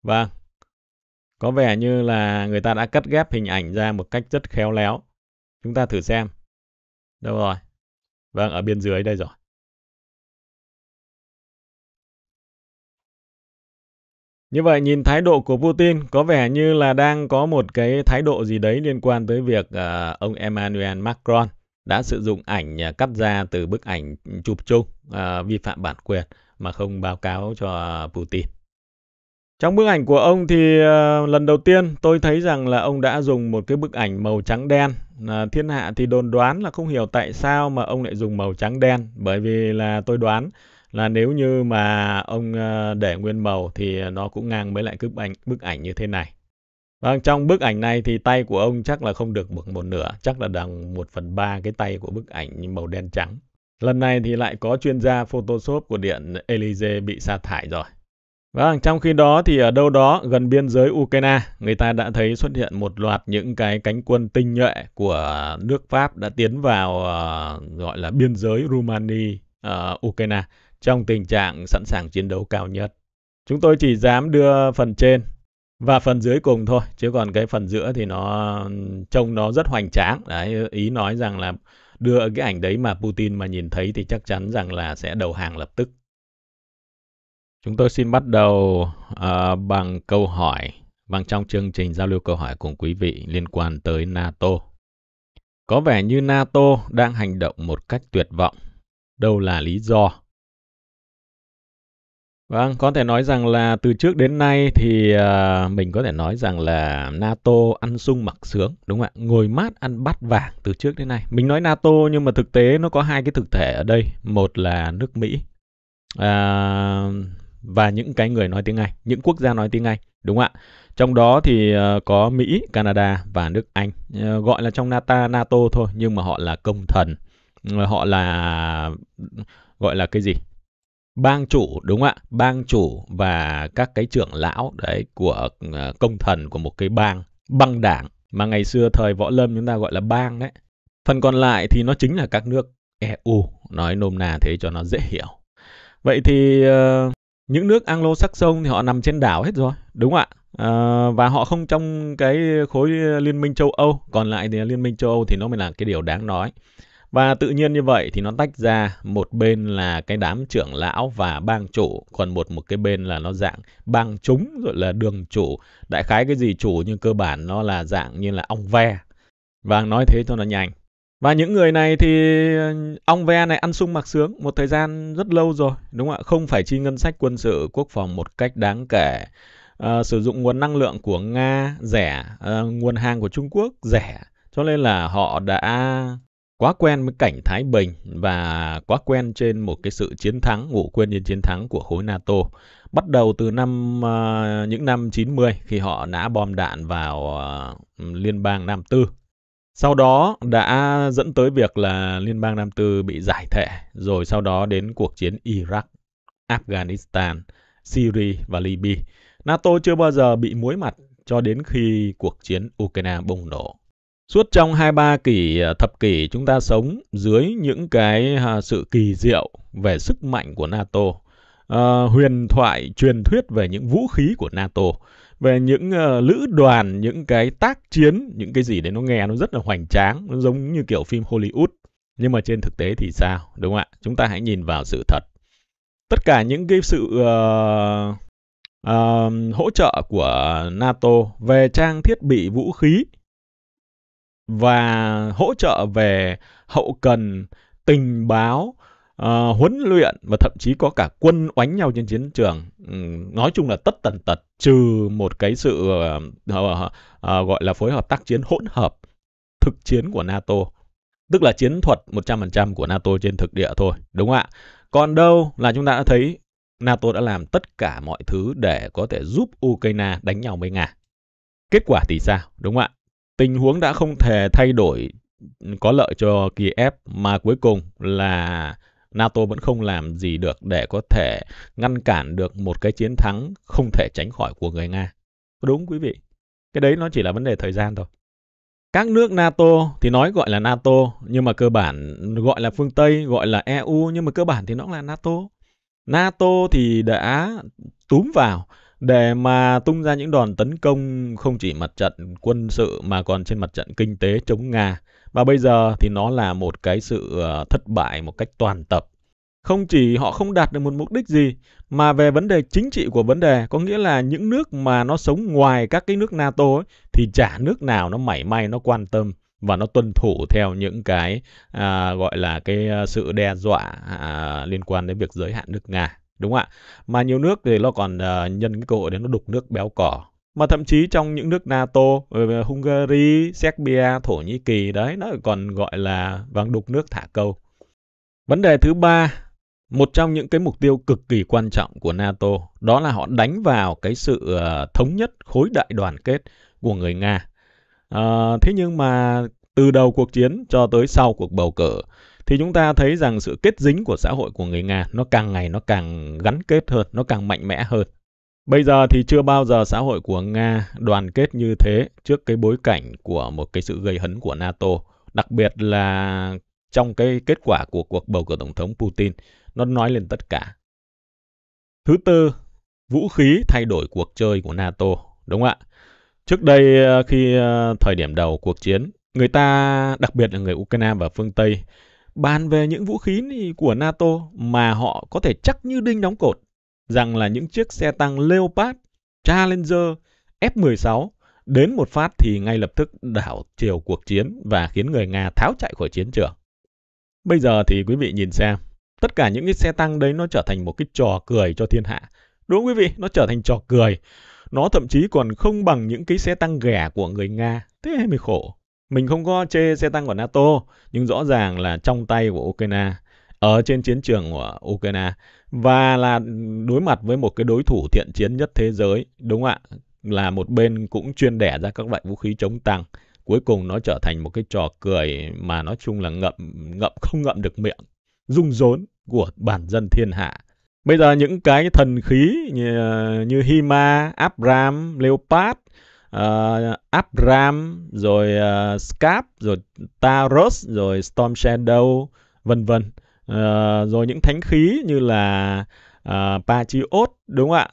và vâng, có vẻ như là người ta đã cắt ghép hình ảnh ra một cách rất khéo léo. Chúng ta thử xem. Đâu rồi? Vâng, ở bên dưới đây rồi. Như vậy nhìn thái độ của Putin có vẻ như là đang có một cái thái độ gì đấy liên quan tới việc uh, ông Emmanuel Macron đã sử dụng ảnh à, cắt ra từ bức ảnh chụp chung à, vi phạm bản quyền mà không báo cáo cho Putin. Trong bức ảnh của ông thì uh, lần đầu tiên tôi thấy rằng là ông đã dùng một cái bức ảnh màu trắng đen. Uh, thiên hạ thì đồn đoán là không hiểu tại sao mà ông lại dùng màu trắng đen. Bởi vì là tôi đoán là nếu như mà ông uh, để nguyên màu thì nó cũng ngang với lại cái bức ảnh, bức ảnh như thế này. Vâng, trong bức ảnh này thì tay của ông chắc là không được một, một nửa, chắc là bằng một phần ba cái tay của bức ảnh màu đen trắng. Lần này thì lại có chuyên gia Photoshop của Điện Elysee bị sa thải rồi. Vâng, trong khi đó thì ở đâu đó gần biên giới Ukraine, người ta đã thấy xuất hiện một loạt những cái cánh quân tinh nhuệ của nước Pháp đã tiến vào uh, gọi là biên giới Rumani, uh, Ukraine trong tình trạng sẵn sàng chiến đấu cao nhất. Chúng tôi chỉ dám đưa phần trên và phần dưới cùng thôi chứ còn cái phần giữa thì nó trông nó rất hoành tráng đấy ý nói rằng là đưa cái ảnh đấy mà Putin mà nhìn thấy thì chắc chắn rằng là sẽ đầu hàng lập tức chúng tôi xin bắt đầu uh, bằng câu hỏi bằng trong chương trình giao lưu câu hỏi cùng quý vị liên quan tới NATO có vẻ như NATO đang hành động một cách tuyệt vọng đâu là lý do Vâng, có thể nói rằng là từ trước đến nay thì uh, mình có thể nói rằng là NATO ăn sung mặc sướng, đúng không ạ? Ngồi mát ăn bát vàng từ trước đến nay. Mình nói NATO nhưng mà thực tế nó có hai cái thực thể ở đây. Một là nước Mỹ uh, và những cái người nói tiếng Anh, những quốc gia nói tiếng Anh, đúng không ạ? Trong đó thì uh, có Mỹ, Canada và nước Anh. Uh, gọi là trong NATO, NATO thôi nhưng mà họ là công thần. Ờ, họ là gọi là cái gì? bang chủ đúng không ạ bang chủ và các cái trưởng lão đấy của ờ, công thần của một cái bang băng đảng mà ngày xưa thời võ lâm chúng ta gọi là bang đấy phần còn lại thì nó chính là các nước eu nói nôm na thế cho nó dễ hiểu vậy thì ờ, những nước anglo-saxon thì họ nằm trên đảo hết rồi đúng không ạ À, và họ không trong cái khối liên minh châu Âu còn lại thì liên minh châu Âu thì nó mới là cái điều đáng nói và tự nhiên như vậy thì nó tách ra một bên là cái đám trưởng lão và bang chủ, còn một một cái bên là nó dạng bang chúng rồi là đường chủ. Đại khái cái gì chủ nhưng cơ bản nó là dạng như là ong ve. Và vâng, nói thế cho nó nhanh. Và những người này thì ờ, ong ve này ăn sung mặc sướng một thời gian rất lâu rồi, đúng không ạ? Không phải chi ngân sách quân sự quốc phòng một cách đáng kể. À, sử dụng nguồn năng lượng của Nga rẻ, à, nguồn hàng của Trung Quốc rẻ. Cho nên là họ đã quá quen với cảnh thái bình và quá quen trên một cái sự chiến thắng ngủ quên trên chiến thắng của khối NATO bắt đầu từ năm uh, những năm 90 khi họ nã bom đạn vào uh, liên bang Nam Tư. Sau đó đã dẫn tới việc là liên bang Nam Tư bị giải thể, rồi sau đó đến cuộc chiến Iraq, Afghanistan, Syria và Libya. NATO chưa bao giờ bị muối mặt cho đến khi cuộc chiến Ukraine bùng nổ Suốt trong hai ba kỷ ờ, thập kỷ chúng ta sống dưới những cái sự kỳ diệu về sức mạnh của NATO, ờ, huyền thoại truyền thuyết về những vũ khí của NATO, về những ờ, lữ đoàn, những cái tác chiến, những cái gì đấy nó nghe nó rất là hoành tráng, nó giống như kiểu phim Hollywood. Nhưng mà trên thực tế thì sao, đúng không ạ? Chúng ta hãy nhìn vào sự thật. Tất cả những cái sự uh, uh, hỗ trợ của NATO về trang thiết bị vũ khí và hỗ trợ về hậu cần, tình báo, uh, huấn luyện và thậm chí có cả quân oánh nhau trên chiến trường. Um, nói chung là tất tần tật trừ một cái sự uh, uh, uh, gọi là phối hợp tác chiến hỗn hợp thực chiến của NATO. Tức là chiến thuật 100% của NATO trên thực địa thôi, đúng không ạ? Còn đâu là chúng ta đã thấy NATO đã làm tất cả mọi thứ để có thể giúp Ukraine đánh nhau với Nga. Kết quả thì sao, đúng không ạ? Tình huống đã không thể thay đổi ừ, có lợi cho Kiev mà cuối cùng là NATO vẫn không làm gì được để có thể ngăn cản được một cái chiến thắng không thể tránh khỏi của người Nga. Đúng quý vị, cái đấy nó chỉ là vấn đề thời gian thôi. Các nước NATO thì nói gọi là NATO nhưng mà cơ bản gọi là phương Tây, gọi là EU nhưng mà cơ bản thì nó là NATO. NATO thì đã túm vào để mà tung ra những đòn tấn công không chỉ mặt trận quân sự mà còn trên mặt trận kinh tế chống Nga. Và bây giờ thì nó là một cái sự ờ, thất bại một cách toàn tập. Không chỉ họ không đạt được một mục đích gì mà về vấn đề chính trị của vấn đề, có nghĩa là những nước mà nó sống ngoài các cái nước NATO ấy, thì chả nước nào nó mảy may nó quan tâm và nó tuân thủ theo những cái à, gọi là cái ờ, sự đe dọa à, liên quan đến việc giới hạn nước Nga. Đúng không ạ? Mà nhiều nước thì nó còn uh, nhân cái cơ hội đấy nó đục nước béo cỏ. Mà thậm chí trong những nước NATO, ờ, ờ, Hungary, Serbia, Thổ Nhĩ Kỳ đấy, nó còn gọi là vàng đục nước thả câu. Vấn đề thứ ba, một trong những cái mục tiêu cực kỳ quan trọng của NATO, đó là họ đánh vào cái sự thống nhất khối đại đoàn kết của người Nga. À, thế nhưng mà từ đầu cuộc chiến cho tới sau cuộc bầu cử, thì chúng ta thấy rằng sự kết dính của xã hội của người Nga nó càng ngày nó càng gắn kết hơn, nó càng mạnh mẽ hơn. Bây giờ thì chưa bao giờ xã hội của Nga đoàn kết như thế trước cái bối cảnh của một cái sự gây hấn của NATO, đặc biệt là trong cái kết quả của cuộc bầu cử tổng thống Putin, nó nói lên tất cả. Thứ tư, vũ khí thay đổi cuộc chơi của NATO, đúng không ạ? Trước đây ờ, khi ờ, thời điểm đầu cuộc chiến, người ta đặc biệt là người Ukraine và phương Tây bàn về những vũ khí của NATO mà họ có thể chắc như đinh đóng cột rằng là những chiếc xe tăng Leopard, Challenger, F-16 đến một phát thì ngay lập tức đảo chiều cuộc chiến và khiến người Nga tháo chạy khỏi chiến trường. Bây giờ thì quý vị nhìn xem, tất cả những cái xe tăng đấy nó trở thành một cái trò cười cho thiên hạ. Đúng không, quý vị, nó trở thành trò cười. Nó thậm chí còn không bằng những cái xe tăng ghẻ của người Nga. Thế mới khổ. Mình không có chê xe tăng của NATO, nhưng rõ ràng là trong tay của Ukraine, ở trên chiến trường của Ukraine và là đối mặt với một cái đối thủ thiện chiến nhất thế giới, đúng không ạ? Là một bên cũng chuyên đẻ ra các loại vũ khí chống tăng. Cuối cùng nó trở thành một cái trò cười mà nói chung là ngậm ngậm không ngậm được miệng, rung rốn của bản dân thiên hạ. Bây giờ những cái thần khí như, như Hima, Abram, Leopard, uh, Abram rồi uh, ờ, Scap rồi Taros rồi Storm Shadow vân vân uh, rồi những thánh khí như là uh, Patriot đúng không ạ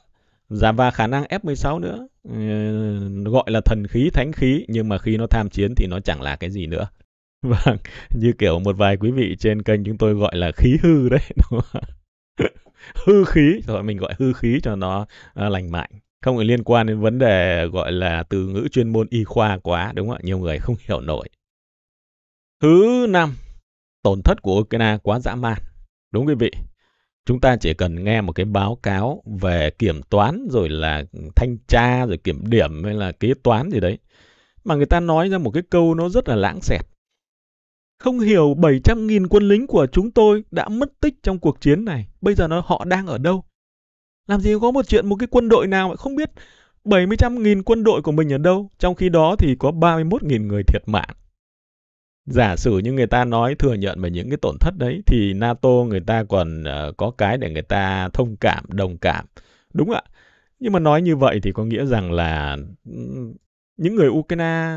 Java dạ, khả năng F16 nữa uh, gọi là thần khí thánh khí nhưng mà khi nó tham chiến thì nó chẳng là cái gì nữa vâng như kiểu một vài quý vị trên kênh chúng tôi gọi là khí hư đấy đúng không? hư khí rồi mình gọi hư khí cho nó uh, lành mạnh không phải liên quan đến vấn đề gọi là từ ngữ chuyên môn y khoa quá đúng không ạ nhiều người không hiểu nổi thứ năm tổn thất của Ukraine quá dã man đúng quý vị chúng ta chỉ cần nghe một cái báo cáo về kiểm toán rồi là thanh tra rồi kiểm điểm hay là kế toán gì đấy mà người ta nói ra một cái câu nó rất là lãng xẹt không hiểu 700.000 quân lính của chúng tôi đã mất tích trong cuộc chiến này. Bây giờ nó họ đang ở đâu? làm gì có một chuyện một cái quân đội nào mà không biết 700 nghìn quân đội của mình ở đâu, trong khi đó thì có 31 nghìn người thiệt mạng. Giả sử như người ta nói thừa nhận về những cái tổn thất đấy thì NATO người ta còn uh, có cái để người ta thông cảm, đồng cảm. Đúng ạ. Nhưng mà nói như vậy thì có nghĩa rằng là những người Ukraine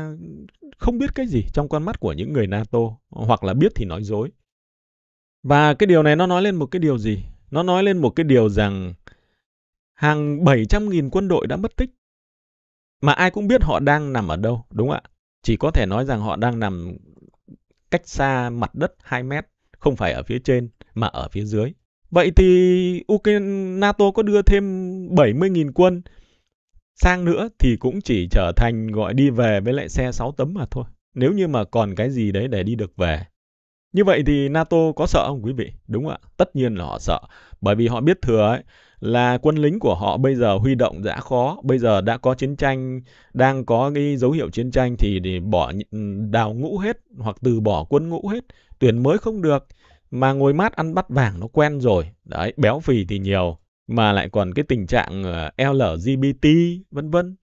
không biết cái gì trong con mắt của những người NATO hoặc là biết thì nói dối. Và cái điều này nó nói lên một cái điều gì? Nó nói lên một cái điều rằng hàng 700.000 quân đội đã mất tích. Mà ai cũng biết họ đang nằm ở đâu, đúng không ạ? Chỉ có thể nói rằng họ đang nằm cách xa mặt đất 2 mét, không phải ở phía trên mà ở phía dưới. Vậy thì Ukraine, NATO có đưa thêm 70.000 quân sang nữa thì cũng chỉ trở thành gọi đi về với lại xe 6 tấm mà thôi. Nếu như mà còn cái gì đấy để đi được về. Như vậy thì NATO có sợ không quý vị? Đúng ạ, tất nhiên là họ sợ. Bởi vì họ biết thừa ấy, là quân lính của họ bây giờ huy động đã khó, bây giờ đã có chiến tranh, đang có cái dấu hiệu chiến tranh thì để bỏ ừ, đào ngũ hết hoặc từ bỏ quân ngũ hết, tuyển mới không được mà ngồi mát ăn bắt vàng nó quen rồi. Đấy, béo phì thì nhiều mà lại còn cái tình trạng ờ, LGBT vân vân.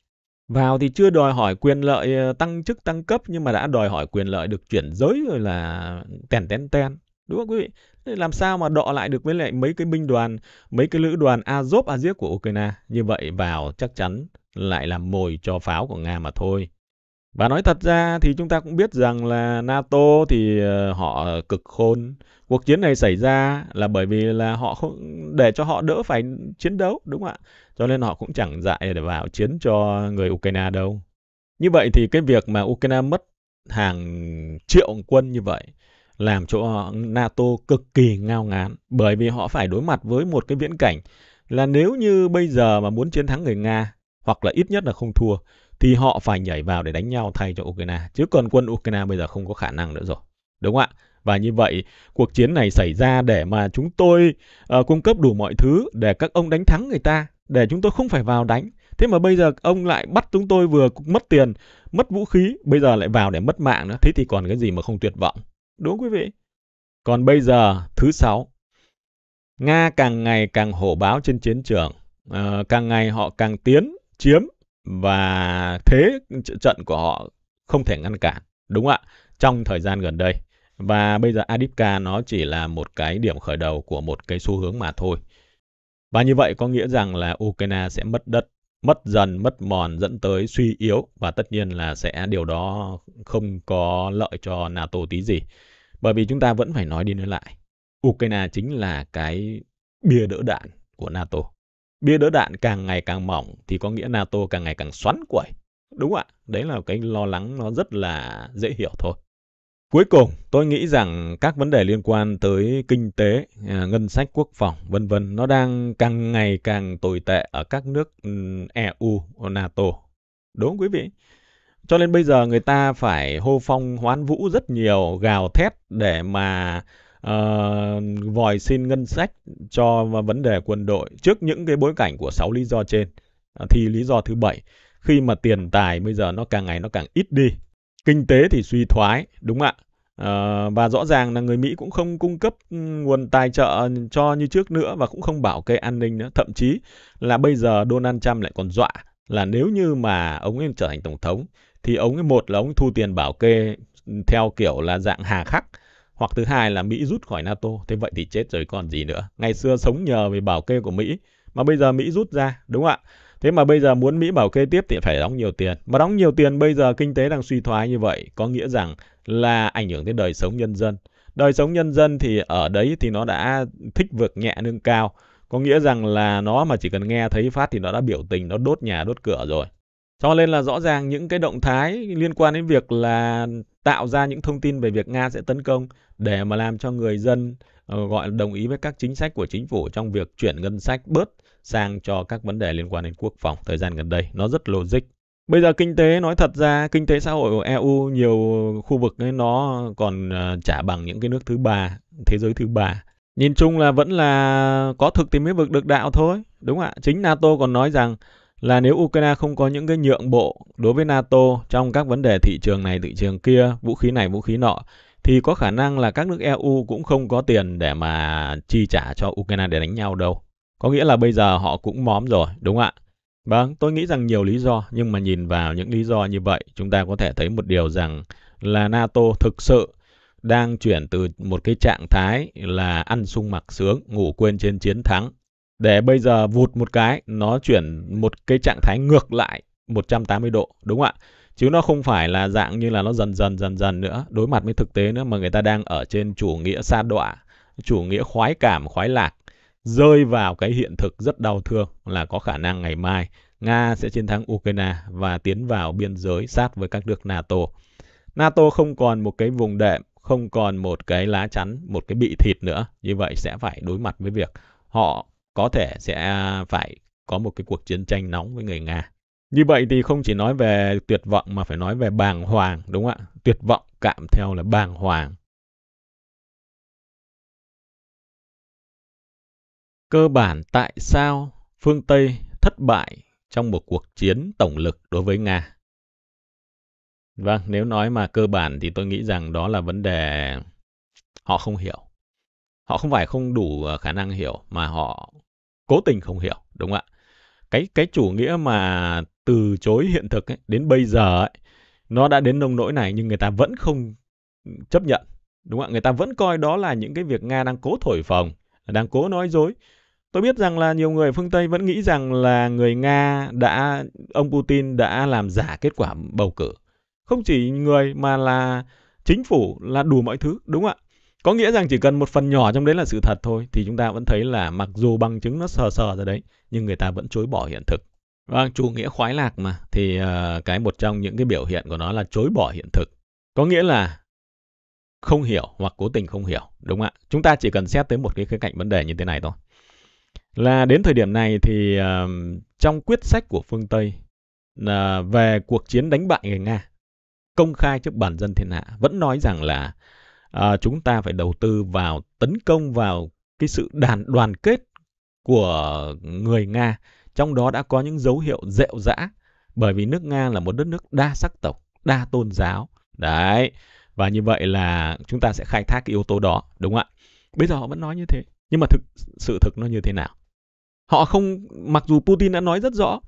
Vào thì chưa đòi hỏi quyền lợi ờ, tăng chức tăng cấp nhưng mà đã đòi hỏi quyền lợi được chuyển giới rồi là tèn tèn tèn. Đúng không quý vị? làm sao mà đọ lại được với lại mấy cái binh đoàn, mấy cái lữ đoàn Azov Azov của Ukraine. Như vậy vào chắc chắn lại làm mồi cho pháo của Nga mà thôi. Và nói thật ra thì chúng ta cũng biết rằng là NATO thì ờ, họ cực khôn. Cuộc chiến này xảy ra là bởi vì là họ không để cho họ đỡ phải chiến đấu đúng không ạ? Cho nên họ cũng chẳng dại để vào chiến cho người Ukraine đâu. Như vậy thì cái việc mà Ukraine mất hàng triệu quân như vậy làm cho NATO cực kỳ ngao ngán bởi vì họ phải đối mặt với một cái viễn cảnh là nếu như bây giờ mà muốn chiến thắng người Nga hoặc là ít nhất là không thua thì họ phải nhảy vào để đánh nhau thay cho Ukraine chứ còn quân Ukraine bây giờ không có khả năng nữa rồi đúng không ạ và như vậy cuộc chiến này xảy ra để mà chúng tôi uh, cung cấp đủ mọi thứ để các ông đánh thắng người ta để chúng tôi không phải vào đánh Thế mà bây giờ ông lại bắt chúng tôi vừa mất tiền, mất vũ khí, bây giờ lại vào để mất mạng nữa. Thế thì còn cái gì mà không tuyệt vọng. Đúng quý vị. Còn bây giờ, thứ sáu. Nga càng ngày càng hổ báo trên chiến trường. À, càng ngày họ càng tiến, chiếm và thế trận của họ không thể ngăn cản. Đúng ạ, trong thời gian gần đây. Và bây giờ Adipka nó chỉ là một cái điểm khởi đầu của một cái xu hướng mà thôi. Và như vậy có nghĩa rằng là Ukraine sẽ mất đất mất dần, mất mòn dẫn tới suy yếu và tất nhiên là sẽ điều đó không có lợi cho NATO tí gì. Bởi vì chúng ta vẫn phải nói đi nói lại, Ukraine chính là cái bia đỡ đạn của NATO. Bia đỡ đạn càng ngày càng mỏng thì có nghĩa NATO càng ngày càng xoắn quẩy. Đúng ạ, đấy là cái lo lắng nó rất là dễ hiểu thôi. Cuối cùng, tôi nghĩ rằng các vấn đề liên quan tới kinh tế, à, ngân sách quốc phòng, vân vân nó đang càng ngày càng tồi tệ ở các nước ừ, EU, NATO. Đúng quý vị? Cho nên bây giờ người ta phải hô phong hoán vũ rất nhiều, gào thét để mà uh, vòi xin ngân sách cho vấn đề quân đội trước những cái bối cảnh của 6 lý do trên. Thì lý do thứ bảy khi mà tiền tài bây giờ nó càng ngày nó càng ít đi kinh tế thì suy thoái đúng ạ à, và rõ ràng là người Mỹ cũng không cung cấp ừ, nguồn tài trợ cho như trước nữa và cũng không bảo kê an ninh nữa thậm chí là bây giờ Donald Trump lại còn dọa là nếu như mà ông ấy trở thành tổng thống thì ông ấy một là ông ấy thu tiền bảo kê theo kiểu là dạng hà khắc hoặc thứ hai là Mỹ rút khỏi NATO thế vậy thì chết rồi còn gì nữa ngày xưa sống nhờ về bảo kê của Mỹ mà bây giờ Mỹ rút ra đúng không ạ Thế mà bây giờ muốn Mỹ bảo kê tiếp thì phải đóng nhiều tiền. Mà đóng nhiều tiền bây giờ kinh tế đang suy thoái như vậy có nghĩa rằng là ảnh hưởng đến đời sống nhân dân. Đời sống nhân dân thì ở đấy thì nó đã thích vượt nhẹ nương cao. Có nghĩa rằng là nó mà chỉ cần nghe thấy phát thì nó đã biểu tình, nó đốt nhà, đốt cửa rồi. Cho nên là rõ ràng những cái động thái liên quan đến việc là tạo ra những thông tin về việc Nga sẽ tấn công để mà làm cho người dân ờ, gọi đồng ý với các chính sách của chính phủ trong việc chuyển ngân sách bớt sang cho các vấn đề liên quan đến quốc phòng thời gian gần đây. Nó rất logic. Bây giờ kinh tế nói thật ra kinh tế xã hội của EU nhiều khu vực ấy nó còn trả ờ, bằng những cái nước thứ ba, thế giới thứ ba. Nhìn chung là vẫn là có thực thì mới vực được đạo thôi, đúng ạ. Chính NATO còn nói rằng là nếu Ukraine không có những cái nhượng bộ đối với NATO trong các vấn đề thị trường này, thị trường kia, vũ khí này, vũ khí nọ, thì có khả năng là các nước EU cũng không có tiền để mà chi trả cho Ukraine để đánh nhau đâu. Có nghĩa là bây giờ họ cũng móm rồi, đúng không ạ? Vâng, tôi nghĩ rằng nhiều lý do, nhưng mà nhìn vào những lý do như vậy, chúng ta có thể thấy một điều rằng là NATO thực sự đang chuyển từ một cái trạng thái là ăn sung mặc sướng, ngủ quên trên chiến thắng, để bây giờ vụt một cái, nó chuyển một cái trạng thái ngược lại 180 độ, đúng không ạ? Chứ nó không phải là dạng như là nó dần dần dần dần nữa, đối mặt với thực tế nữa mà người ta đang ở trên chủ nghĩa sa đọa, chủ nghĩa khoái cảm, khoái lạc rơi vào cái hiện thực rất đau thương là có khả năng ngày mai Nga sẽ chiến thắng Ukraine và tiến vào biên giới sát với các nước NATO. NATO không còn một cái vùng đệm, không còn một cái lá chắn, một cái bị thịt nữa. Như vậy sẽ phải đối mặt với việc họ có thể sẽ à, phải có một cái cuộc chiến tranh nóng với người Nga. Như vậy thì không chỉ nói về tuyệt vọng mà phải nói về bàng hoàng, đúng không ạ? Tuyệt vọng cảm theo là bàng hoàng Cơ bản tại sao phương Tây thất bại trong một cuộc chiến tổng lực đối với Nga? Vâng, nếu nói mà cơ bản thì tôi nghĩ rằng đó là vấn đề họ không hiểu. Họ không phải không đủ ờ, khả năng hiểu mà họ cố tình không hiểu, đúng không ạ? Cái cái chủ nghĩa mà từ chối hiện thực ấy, đến bây giờ ấy, nó đã đến nông nỗi này nhưng người ta vẫn không chấp nhận đúng không ạ người ta vẫn coi đó là những cái việc nga đang cố thổi phồng đang cố nói dối Tôi biết rằng là nhiều người phương Tây vẫn nghĩ rằng là người Nga đã ông Putin đã làm giả kết quả bầu cử. Không chỉ người mà là chính phủ là đủ mọi thứ, đúng không ạ? Có nghĩa rằng chỉ cần một phần nhỏ trong đấy là sự thật thôi thì chúng ta vẫn thấy là mặc dù bằng chứng nó sờ sờ ra đấy nhưng người ta vẫn chối bỏ hiện thực. Vâng, chủ nghĩa khoái lạc mà thì uh, cái một trong những cái biểu hiện của nó là chối bỏ hiện thực. Có nghĩa là không hiểu hoặc cố tình không hiểu, đúng không ạ? Chúng ta chỉ cần xét tới một cái khía cạnh vấn đề như thế này thôi là đến thời điểm này thì uh, trong quyết sách của phương Tây uh, về cuộc chiến đánh bại người Nga công khai trước bản dân thiên hạ vẫn nói rằng là uh, chúng ta phải đầu tư vào tấn công vào cái sự đàn đoàn kết của người Nga trong đó đã có những dấu hiệu dẹo dã bởi vì nước Nga là một đất nước đa sắc tộc, đa tôn giáo. Đấy. Và như vậy là chúng ta sẽ khai thác cái yếu tố đó, đúng không ạ? Bây giờ họ vẫn nói như thế. Nhưng mà thực sự thực nó như thế nào? Họ không, mặc dù Putin đã nói rất rõ,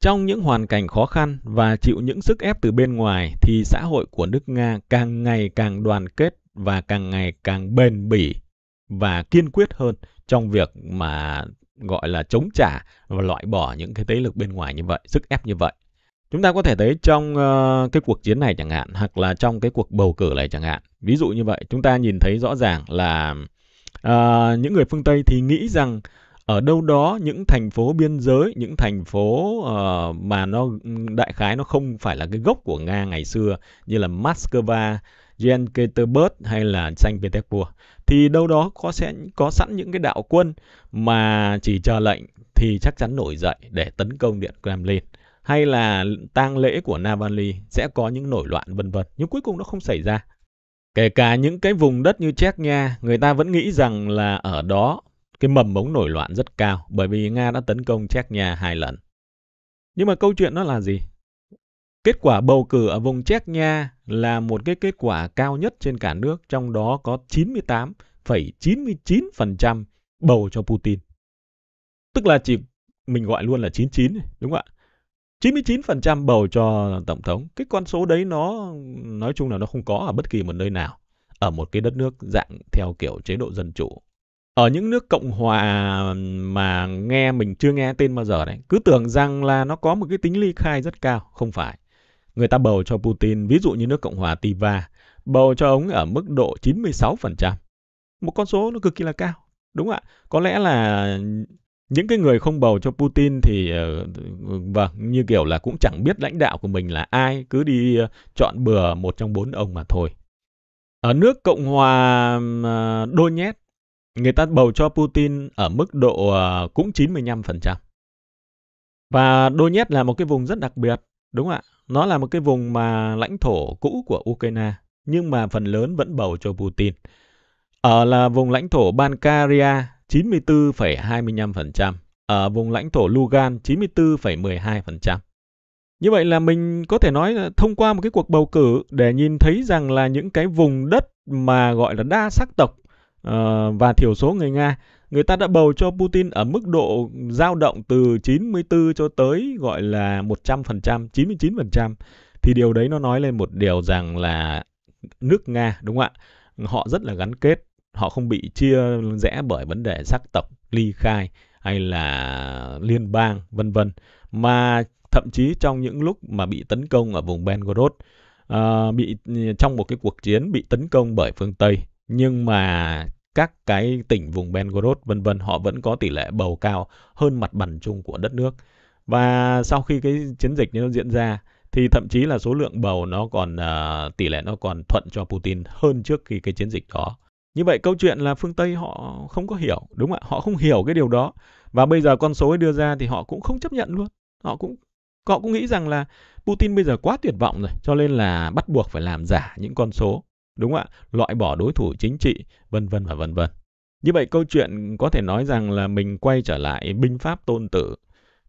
trong những hoàn cảnh khó khăn và chịu những sức ép từ bên ngoài thì xã hội của nước Nga càng ngày càng đoàn kết và càng ngày càng bền bỉ và kiên quyết hơn trong việc mà gọi là chống trả và loại bỏ những cái thế lực bên ngoài như vậy, sức ép như vậy. Chúng ta có thể thấy trong ờ, cái cuộc chiến này chẳng hạn hoặc là trong cái cuộc bầu cử này chẳng hạn. Ví dụ như vậy, chúng ta nhìn thấy rõ ràng là uh, những người phương Tây thì nghĩ rằng ở đâu đó những thành phố biên giới những thành phố uh, mà nó đại khái nó không phải là cái gốc của nga ngày xưa như là moscow petersburg hay là Saint Petersburg thì đâu đó có sẽ có sẵn những cái đạo quân mà chỉ chờ lệnh thì chắc chắn nổi dậy để tấn công điện Kremlin hay là tang lễ của Navalny sẽ có những nổi loạn vân vân nhưng cuối cùng nó không xảy ra Kể cả những cái vùng đất như Chechnya, người ta vẫn nghĩ rằng là ở đó cái mầm mống nổi loạn rất cao bởi vì Nga đã tấn công Chechnya hai lần. Nhưng mà câu chuyện nó là gì? Kết quả bầu cử ở vùng Chechnya là một cái kết quả cao nhất trên cả nước, trong đó có 98,99% bầu cho Putin. Tức là chỉ mình gọi luôn là 99 đúng không ạ? 99% bầu cho tổng thống. Cái con số đấy nó nói chung là nó không có ở bất kỳ một nơi nào ở một cái đất nước dạng theo kiểu chế độ dân chủ ở những nước cộng hòa mà nghe mình chưa nghe tên bao giờ đấy cứ tưởng rằng là nó có một cái tính ly khai rất cao không phải người ta bầu cho Putin ví dụ như nước Cộng hòa Tiva bầu cho ông ở mức độ 96% một con số nó cực kỳ là cao đúng ạ có lẽ là những cái người không bầu cho Putin thì ờ, vâng như kiểu là cũng chẳng biết lãnh đạo của mình là ai cứ đi ờ, chọn bừa một trong bốn ông mà thôi ở nước Cộng hòa ờ, Donetsk người ta bầu cho Putin ở mức độ ờ, cũng 95%. Và Donetsk là một cái vùng rất đặc biệt, đúng không ạ? Nó là một cái vùng mà lãnh thổ cũ của Ukraine, nhưng mà phần lớn vẫn bầu cho Putin. Ở là vùng lãnh thổ Bankaria 94,25%, ở vùng lãnh thổ Lugan 94,12%. Như vậy là mình có thể nói là thông qua một cái cuộc bầu cử để nhìn thấy rằng là những cái vùng đất mà gọi là đa sắc tộc Ờ, và thiểu số người Nga, người ta đã bầu cho Putin ở mức độ dao động từ 94 cho tới gọi là 100%, 99%. Thì điều đấy nó nói lên một điều rằng là nước Nga đúng không ạ? Họ rất là gắn kết, họ không bị chia rẽ bởi vấn đề sắc tộc, ly khai hay là liên bang vân vân mà thậm chí trong những lúc mà bị tấn công ở vùng Belgorod uh, bị trong một cái cuộc chiến bị tấn công bởi phương Tây nhưng mà các cái tỉnh vùng Bengalod vân vân họ vẫn có tỷ lệ bầu cao hơn mặt bằng chung của đất nước. Và sau khi cái chiến dịch nó diễn ra thì thậm chí là số lượng bầu nó còn uh, tỷ lệ nó còn thuận cho Putin hơn trước khi cái chiến dịch đó. Như vậy câu chuyện là phương Tây họ không có hiểu, đúng không ạ, họ không hiểu cái điều đó. Và bây giờ con số ấy đưa ra thì họ cũng không chấp nhận luôn. Họ cũng họ cũng nghĩ rằng là Putin bây giờ quá tuyệt vọng rồi, cho nên là bắt buộc phải làm giả những con số đúng không ạ? Loại bỏ đối thủ chính trị, vân vân và vân vân. Như vậy câu chuyện có thể nói rằng là mình quay trở lại binh pháp tôn tử.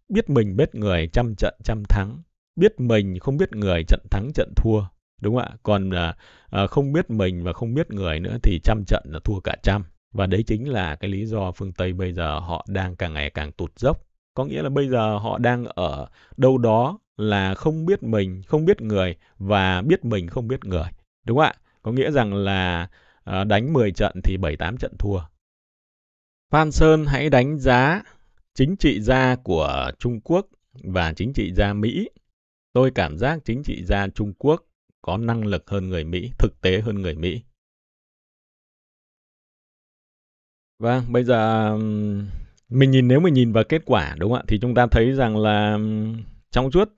Biết mình biết người trăm trận trăm thắng. Biết mình không biết người trận thắng trận thua. Đúng không ạ? Còn là à, không biết mình và không biết người nữa thì trăm trận là thua cả trăm. Và đấy chính là cái lý do phương Tây bây giờ họ đang càng ngày càng tụt dốc. Có nghĩa là bây giờ họ đang ở đâu đó là không biết mình, không biết người và biết mình không biết người. Đúng không ạ? Có nghĩa rằng là ờ, đánh 10 trận thì 7-8 trận thua. Phan Sơn hãy đánh giá chính trị gia của Trung Quốc và chính trị gia Mỹ. Tôi cảm giác chính trị gia Trung Quốc có năng lực hơn người Mỹ, thực tế hơn người Mỹ. Vâng, bây giờ mình nhìn nếu mình nhìn vào kết quả đúng không ạ thì chúng ta thấy rằng là trong suốt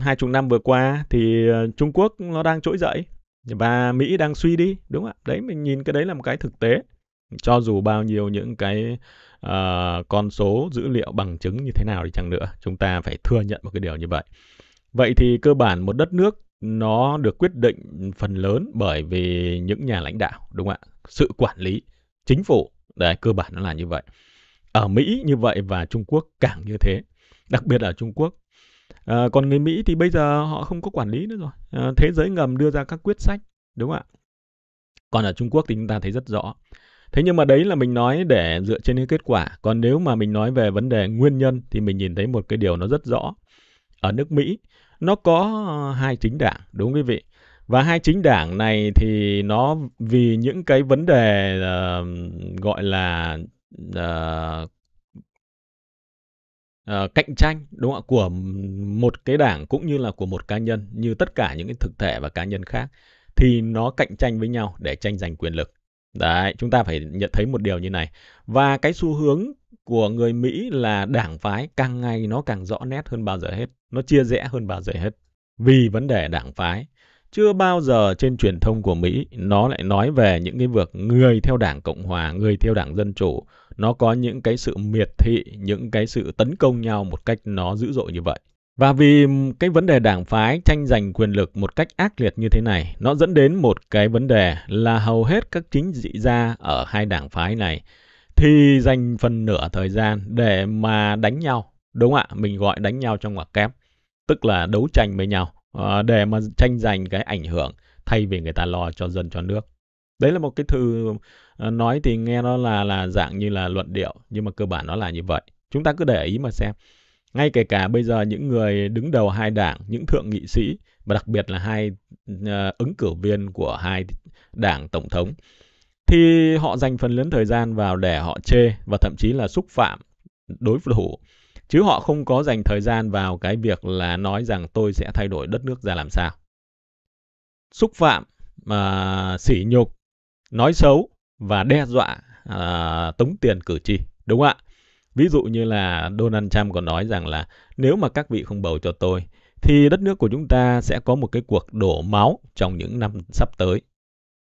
hai chục năm vừa qua thì ờ, Trung Quốc nó đang trỗi dậy và Mỹ đang suy đi đúng không ạ đấy mình nhìn cái đấy là một cái thực tế cho dù bao nhiêu những cái uh, con số dữ liệu bằng chứng như thế nào đi chăng nữa chúng ta phải thừa nhận một cái điều như vậy vậy thì cơ bản một đất nước nó được quyết định phần lớn bởi vì những nhà lãnh đạo đúng không ạ sự quản lý chính phủ đấy cơ bản nó là như vậy ở mỹ như vậy và trung quốc càng như thế đặc biệt ở trung quốc Ờ, còn người Mỹ thì bây giờ họ không có quản lý nữa rồi, ờ, thế giới ngầm đưa ra các quyết sách, đúng không ạ? Còn ở Trung Quốc thì chúng ta thấy rất rõ. Thế nhưng mà đấy là mình nói để dựa trên cái kết quả. Còn nếu mà mình nói về vấn đề nguyên nhân thì mình nhìn thấy một cái điều nó rất rõ. Ở nước Mỹ nó có ờ, hai chính đảng, đúng không quý vị? Và hai chính đảng này thì nó vì những cái vấn đề uh, gọi là uh, Ờ, cạnh tranh đúng không ạ của một cái đảng cũng như là của một cá nhân như tất cả những cái thực thể và cá nhân khác thì nó cạnh tranh với nhau để tranh giành quyền lực. Đấy, chúng ta phải nhận thấy một điều như này. Và cái xu hướng của người Mỹ là đảng phái càng ngày nó càng rõ nét hơn bao giờ hết, nó chia rẽ hơn bao giờ hết. Vì vấn đề đảng phái, chưa bao giờ trên truyền thông của Mỹ nó lại nói về những cái việc người theo đảng Cộng hòa, người theo đảng Dân chủ, nó có những cái sự miệt thị, những cái sự tấn công nhau một cách nó dữ dội như vậy. Và vì cái vấn đề đảng phái tranh giành quyền lực một cách ác liệt như thế này, nó dẫn đến một cái vấn đề là hầu hết các chính trị gia ở hai đảng phái này thì dành phần nửa thời gian để mà đánh nhau. Đúng ạ, mình gọi đánh nhau trong ngoặc kép, tức là đấu tranh với nhau ờ, để mà tranh giành cái ảnh hưởng thay vì người ta lo cho dân cho nước. Đấy là một cái thứ Ờ, nói thì nghe nó là là dạng như là luận điệu nhưng mà cơ bản nó là như vậy chúng ta cứ để ý mà xem ngay kể cả bây giờ những người đứng đầu hai đảng những thượng nghị sĩ và đặc biệt là hai uh, ứng cử viên của hai đảng tổng thống thì họ dành phần lớn thời gian vào để họ chê và thậm chí là xúc phạm đối thủ chứ họ không có dành thời gian vào cái việc là nói rằng tôi sẽ thay đổi đất nước ra làm sao xúc phạm mà uh, sỉ nhục nói xấu và đe dọa à, tống tiền cử tri, đúng không ạ? Ví dụ như là Donald Trump còn nói rằng là nếu mà các vị không bầu cho tôi thì đất nước của chúng ta sẽ có một cái cuộc đổ máu trong những năm sắp tới.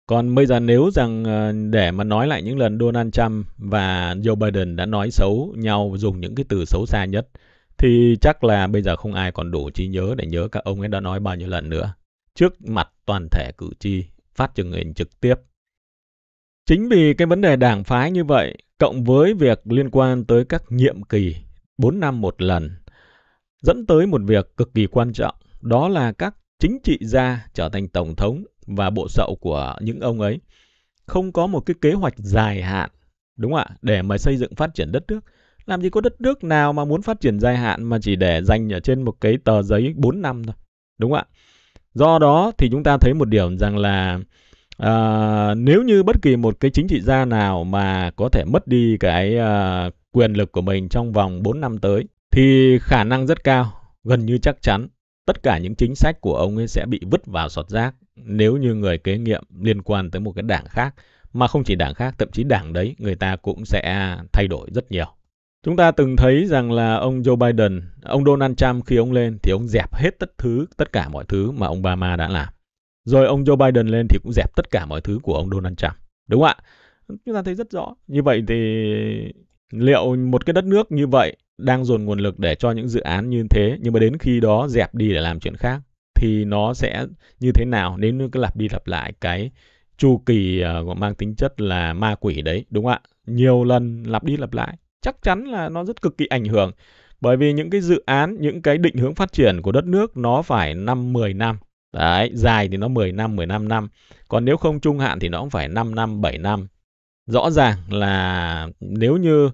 Còn bây giờ nếu rằng ờ, để mà nói lại những lần Donald Trump và Joe Biden đã nói xấu nhau dùng những cái từ xấu xa nhất thì chắc là bây giờ không ai còn đủ trí nhớ để nhớ các ông ấy đã nói bao nhiêu lần nữa. Trước mặt toàn thể cử tri phát truyền hình trực tiếp Chính vì cái vấn đề đảng phái như vậy, cộng với việc liên quan tới các nhiệm kỳ 4 năm một lần, dẫn tới một việc cực kỳ quan trọng, đó là các chính trị gia trở thành tổng thống và bộ sậu của những ông ấy không có một cái kế hoạch dài hạn, đúng không ạ, để mà xây dựng phát triển đất nước. Làm gì có đất nước nào mà muốn phát triển dài hạn mà chỉ để dành ở trên một cái tờ giấy 4 năm thôi, đúng không ạ? Do đó thì chúng ta thấy một điểm rằng là à, nếu như bất kỳ một cái chính trị gia nào mà có thể mất đi cái à, quyền lực của mình trong vòng 4 năm tới thì khả năng rất cao, gần như chắc chắn tất cả những chính sách của ông ấy sẽ bị vứt vào sọt rác nếu như người kế nhiệm liên quan tới một cái đảng khác mà không chỉ đảng khác, thậm chí đảng đấy người ta cũng sẽ thay đổi rất nhiều. Chúng ta từng thấy rằng là ông Joe Biden, ông Donald Trump khi ông lên thì ông dẹp hết tất thứ, tất cả mọi thứ mà ông Obama đã làm. Rồi ông Joe Biden lên thì cũng dẹp tất cả mọi thứ của ông Donald Trump. Đúng không ạ? Chúng ta thấy rất rõ. Như vậy thì liệu một cái đất nước như vậy đang dồn nguồn lực để cho những dự án như thế nhưng mà đến khi đó dẹp đi để làm chuyện khác thì nó sẽ như thế nào nếu nó cứ lặp đi lặp lại cái chu kỳ uh, mang tính chất là ma quỷ đấy đúng không ạ nhiều lần lặp đi lặp lại chắc chắn là nó rất cực kỳ ảnh hưởng bởi vì những cái dự án những cái định hướng phát triển của đất nước nó phải năm 10 năm Đấy, dài thì nó 10 năm, 15 năm. Còn nếu không trung hạn thì nó cũng phải 5 năm, 7 năm. Rõ ràng là nếu như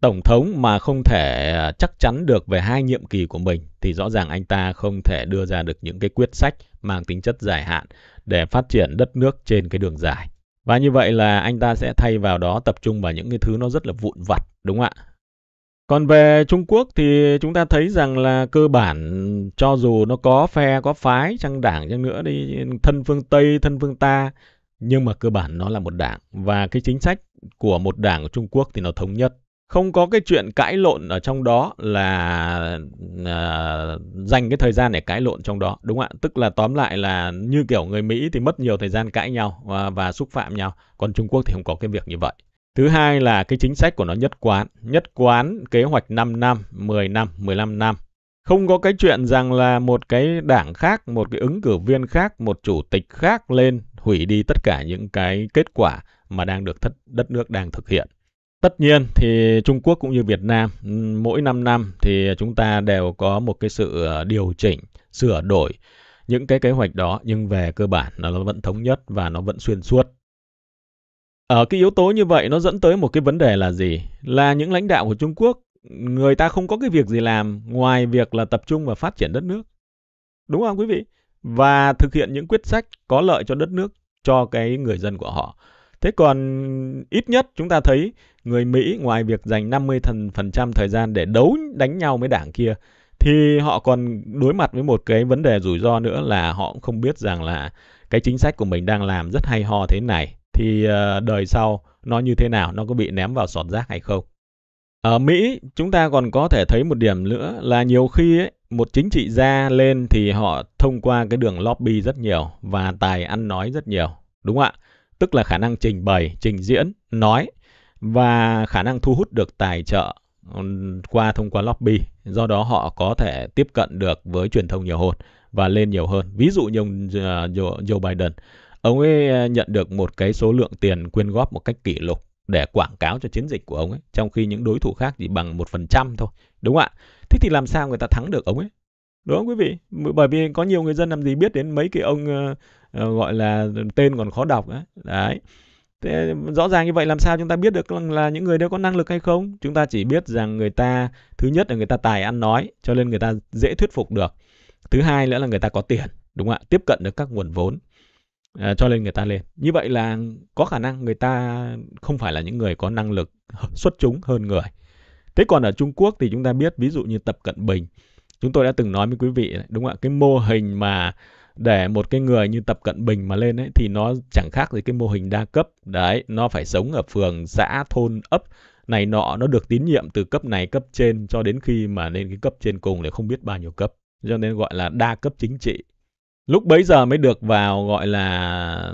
tổng thống mà không thể à, chắc chắn được về hai nhiệm kỳ của mình thì rõ ràng anh ta không thể đưa ra được những cái quyết sách mang tính chất dài hạn để phát triển đất nước trên cái đường dài. Và như vậy là anh ta sẽ thay vào đó tập trung vào những cái thứ nó rất là vụn vặt, đúng không ạ? Còn về Trung Quốc thì chúng ta thấy rằng là cơ bản cho dù nó có phe, có phái, chăng đảng chăng nữa đi, thân phương Tây, thân phương ta, nhưng mà cơ bản nó là một đảng. Và cái chính sách của một đảng của Trung Quốc thì nó thống nhất. Không có cái chuyện cãi lộn ở trong đó là à, dành cái thời gian để cãi lộn trong đó. Đúng không ạ, tức là tóm lại là như kiểu người Mỹ thì mất nhiều thời gian cãi nhau và, và xúc phạm nhau. Còn Trung Quốc thì không có cái việc như vậy. Thứ hai là cái chính sách của nó nhất quán, nhất quán kế hoạch 5 năm, 10 năm, 15 năm. Không có cái chuyện rằng là một cái đảng khác, một cái ứng cử viên khác, một chủ tịch khác lên hủy đi tất cả những cái kết quả mà đang được thất, đất nước đang thực hiện. Tất nhiên thì Trung Quốc cũng như Việt Nam, mỗi 5 năm thì chúng ta đều có một cái sự ờ, điều chỉnh, sửa đổi những cái kế hoạch đó nhưng về cơ bản nó vẫn thống nhất và nó vẫn xuyên suốt ở ờ, cái yếu tố như vậy nó dẫn tới một cái vấn đề là gì? Là những lãnh đạo của Trung Quốc người ta không có cái việc gì làm ngoài việc là tập trung và phát triển đất nước. Đúng không quý vị? Và thực hiện những quyết sách có lợi cho đất nước, cho cái người dân của họ. Thế còn ít nhất chúng ta thấy người Mỹ ngoài việc dành 50% thời gian để đấu đánh nhau với đảng kia thì họ còn đối mặt với một cái vấn đề rủi ro nữa là họ cũng không biết rằng là cái chính sách của mình đang làm rất hay ho thế này thì ờ, đời sau nó như thế nào, nó có bị ném vào sọt rác hay không. Ở Mỹ, chúng ta còn có thể thấy một điểm nữa là nhiều khi ấy, một chính trị gia lên thì họ thông qua cái đường lobby rất nhiều và tài ăn nói rất nhiều, đúng không ạ? Tức là khả năng trình bày, trình diễn, nói và khả năng thu hút được tài trợ qua thông qua lobby. Do đó họ có thể tiếp cận được với truyền thông nhiều hơn và lên nhiều hơn. Ví dụ như ông ờ, Joe Biden ông ấy ờ, nhận được một cái số lượng tiền quyên góp một cách kỷ lục để quảng cáo cho chiến dịch của ông ấy, trong khi những đối thủ khác chỉ bằng một phần trăm thôi, đúng không ạ? Thế thì làm sao người ta thắng được ông ấy? Đúng không quý vị? Bởi vì có nhiều người dân làm gì biết đến mấy cái ông ờ, ờ, gọi là tên còn khó đọc ấy. Đấy. Thế, rõ ràng như vậy làm sao chúng ta biết được là những người đó có năng lực hay không? Chúng ta chỉ biết rằng người ta thứ nhất là người ta tài ăn nói cho nên người ta dễ thuyết phục được. Thứ hai nữa là người ta có tiền, đúng không ạ? Tiếp cận được các nguồn vốn à, cho lên người ta lên như vậy là có khả năng người ta không phải là những người có năng lực xuất chúng hơn người thế còn ở Trung Quốc thì chúng ta biết ví dụ như Tập Cận Bình chúng tôi đã từng nói với quý vị đúng không ạ cái mô hình mà để một cái người như Tập Cận Bình mà lên ấy thì nó chẳng khác gì cái mô hình đa cấp đấy nó phải sống ở phường xã thôn ấp này nọ nó được tín nhiệm từ cấp này cấp trên cho đến khi mà lên cái cấp trên cùng để không biết bao nhiêu cấp cho nên gọi là đa cấp chính trị lúc bấy giờ mới được vào gọi là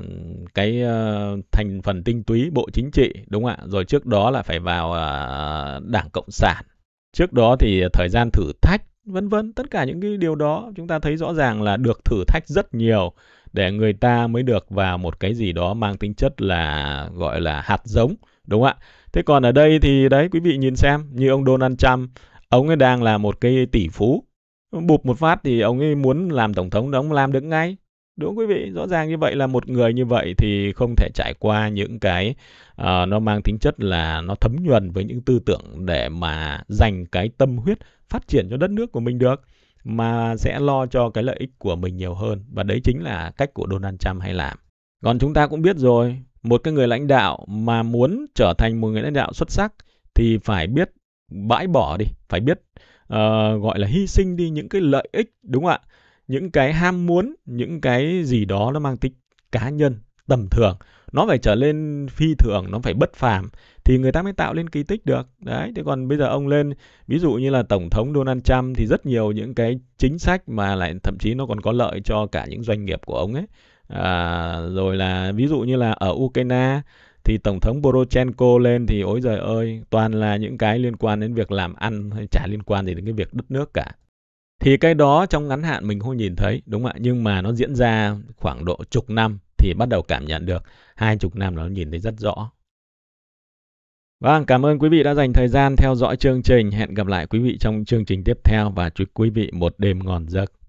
cái uh, thành phần tinh túy bộ chính trị đúng không ạ rồi trước đó là phải vào uh, đảng cộng sản trước đó thì thời gian thử thách vân vân tất cả những cái điều đó chúng ta thấy rõ ràng là được thử thách rất nhiều để người ta mới được vào một cái gì đó mang tính chất là gọi là hạt giống đúng không ạ thế còn ở đây thì đấy quý vị nhìn xem như ông donald trump ông ấy đang là một cái tỷ phú bụp một phát thì ông ấy muốn làm tổng thống đó ông làm được ngay đúng quý vị rõ ràng như vậy là một người như vậy thì không thể trải qua những cái uh, nó mang tính chất là nó thấm nhuần với những tư tưởng để mà dành cái tâm huyết phát triển cho đất nước của mình được mà sẽ lo cho cái lợi ích của mình nhiều hơn và đấy chính là cách của Donald Trump hay làm. Còn chúng ta cũng biết rồi, một cái người lãnh đạo mà muốn trở thành một người lãnh đạo xuất sắc thì phải biết bãi bỏ đi, phải biết Ờ, gọi là hy sinh đi những cái lợi ích đúng không ạ những cái ham muốn những cái gì đó nó mang tính cá nhân tầm thường nó phải trở lên phi thường nó phải bất phàm thì người ta mới tạo lên kỳ tích được đấy thế còn bây giờ ông lên ví dụ như là tổng thống Donald Trump thì rất nhiều những cái chính sách mà lại thậm chí nó còn có lợi cho cả những doanh nghiệp của ông ấy à, rồi là ví dụ như là ở Ukraine thì tổng thống Poroshenko lên thì ối giời ơi toàn là những cái liên quan đến việc làm ăn hay chả liên quan gì đến cái việc đất nước cả thì cái đó trong ngắn hạn mình không nhìn thấy đúng không ạ nhưng mà nó diễn ra khoảng độ chục năm thì bắt đầu cảm nhận được hai chục năm nó nhìn thấy rất rõ Vâng, cảm ơn quý vị đã dành thời gian theo dõi chương trình. Hẹn gặp lại quý vị trong chương trình tiếp theo và chúc quý vị một đêm ngon giấc.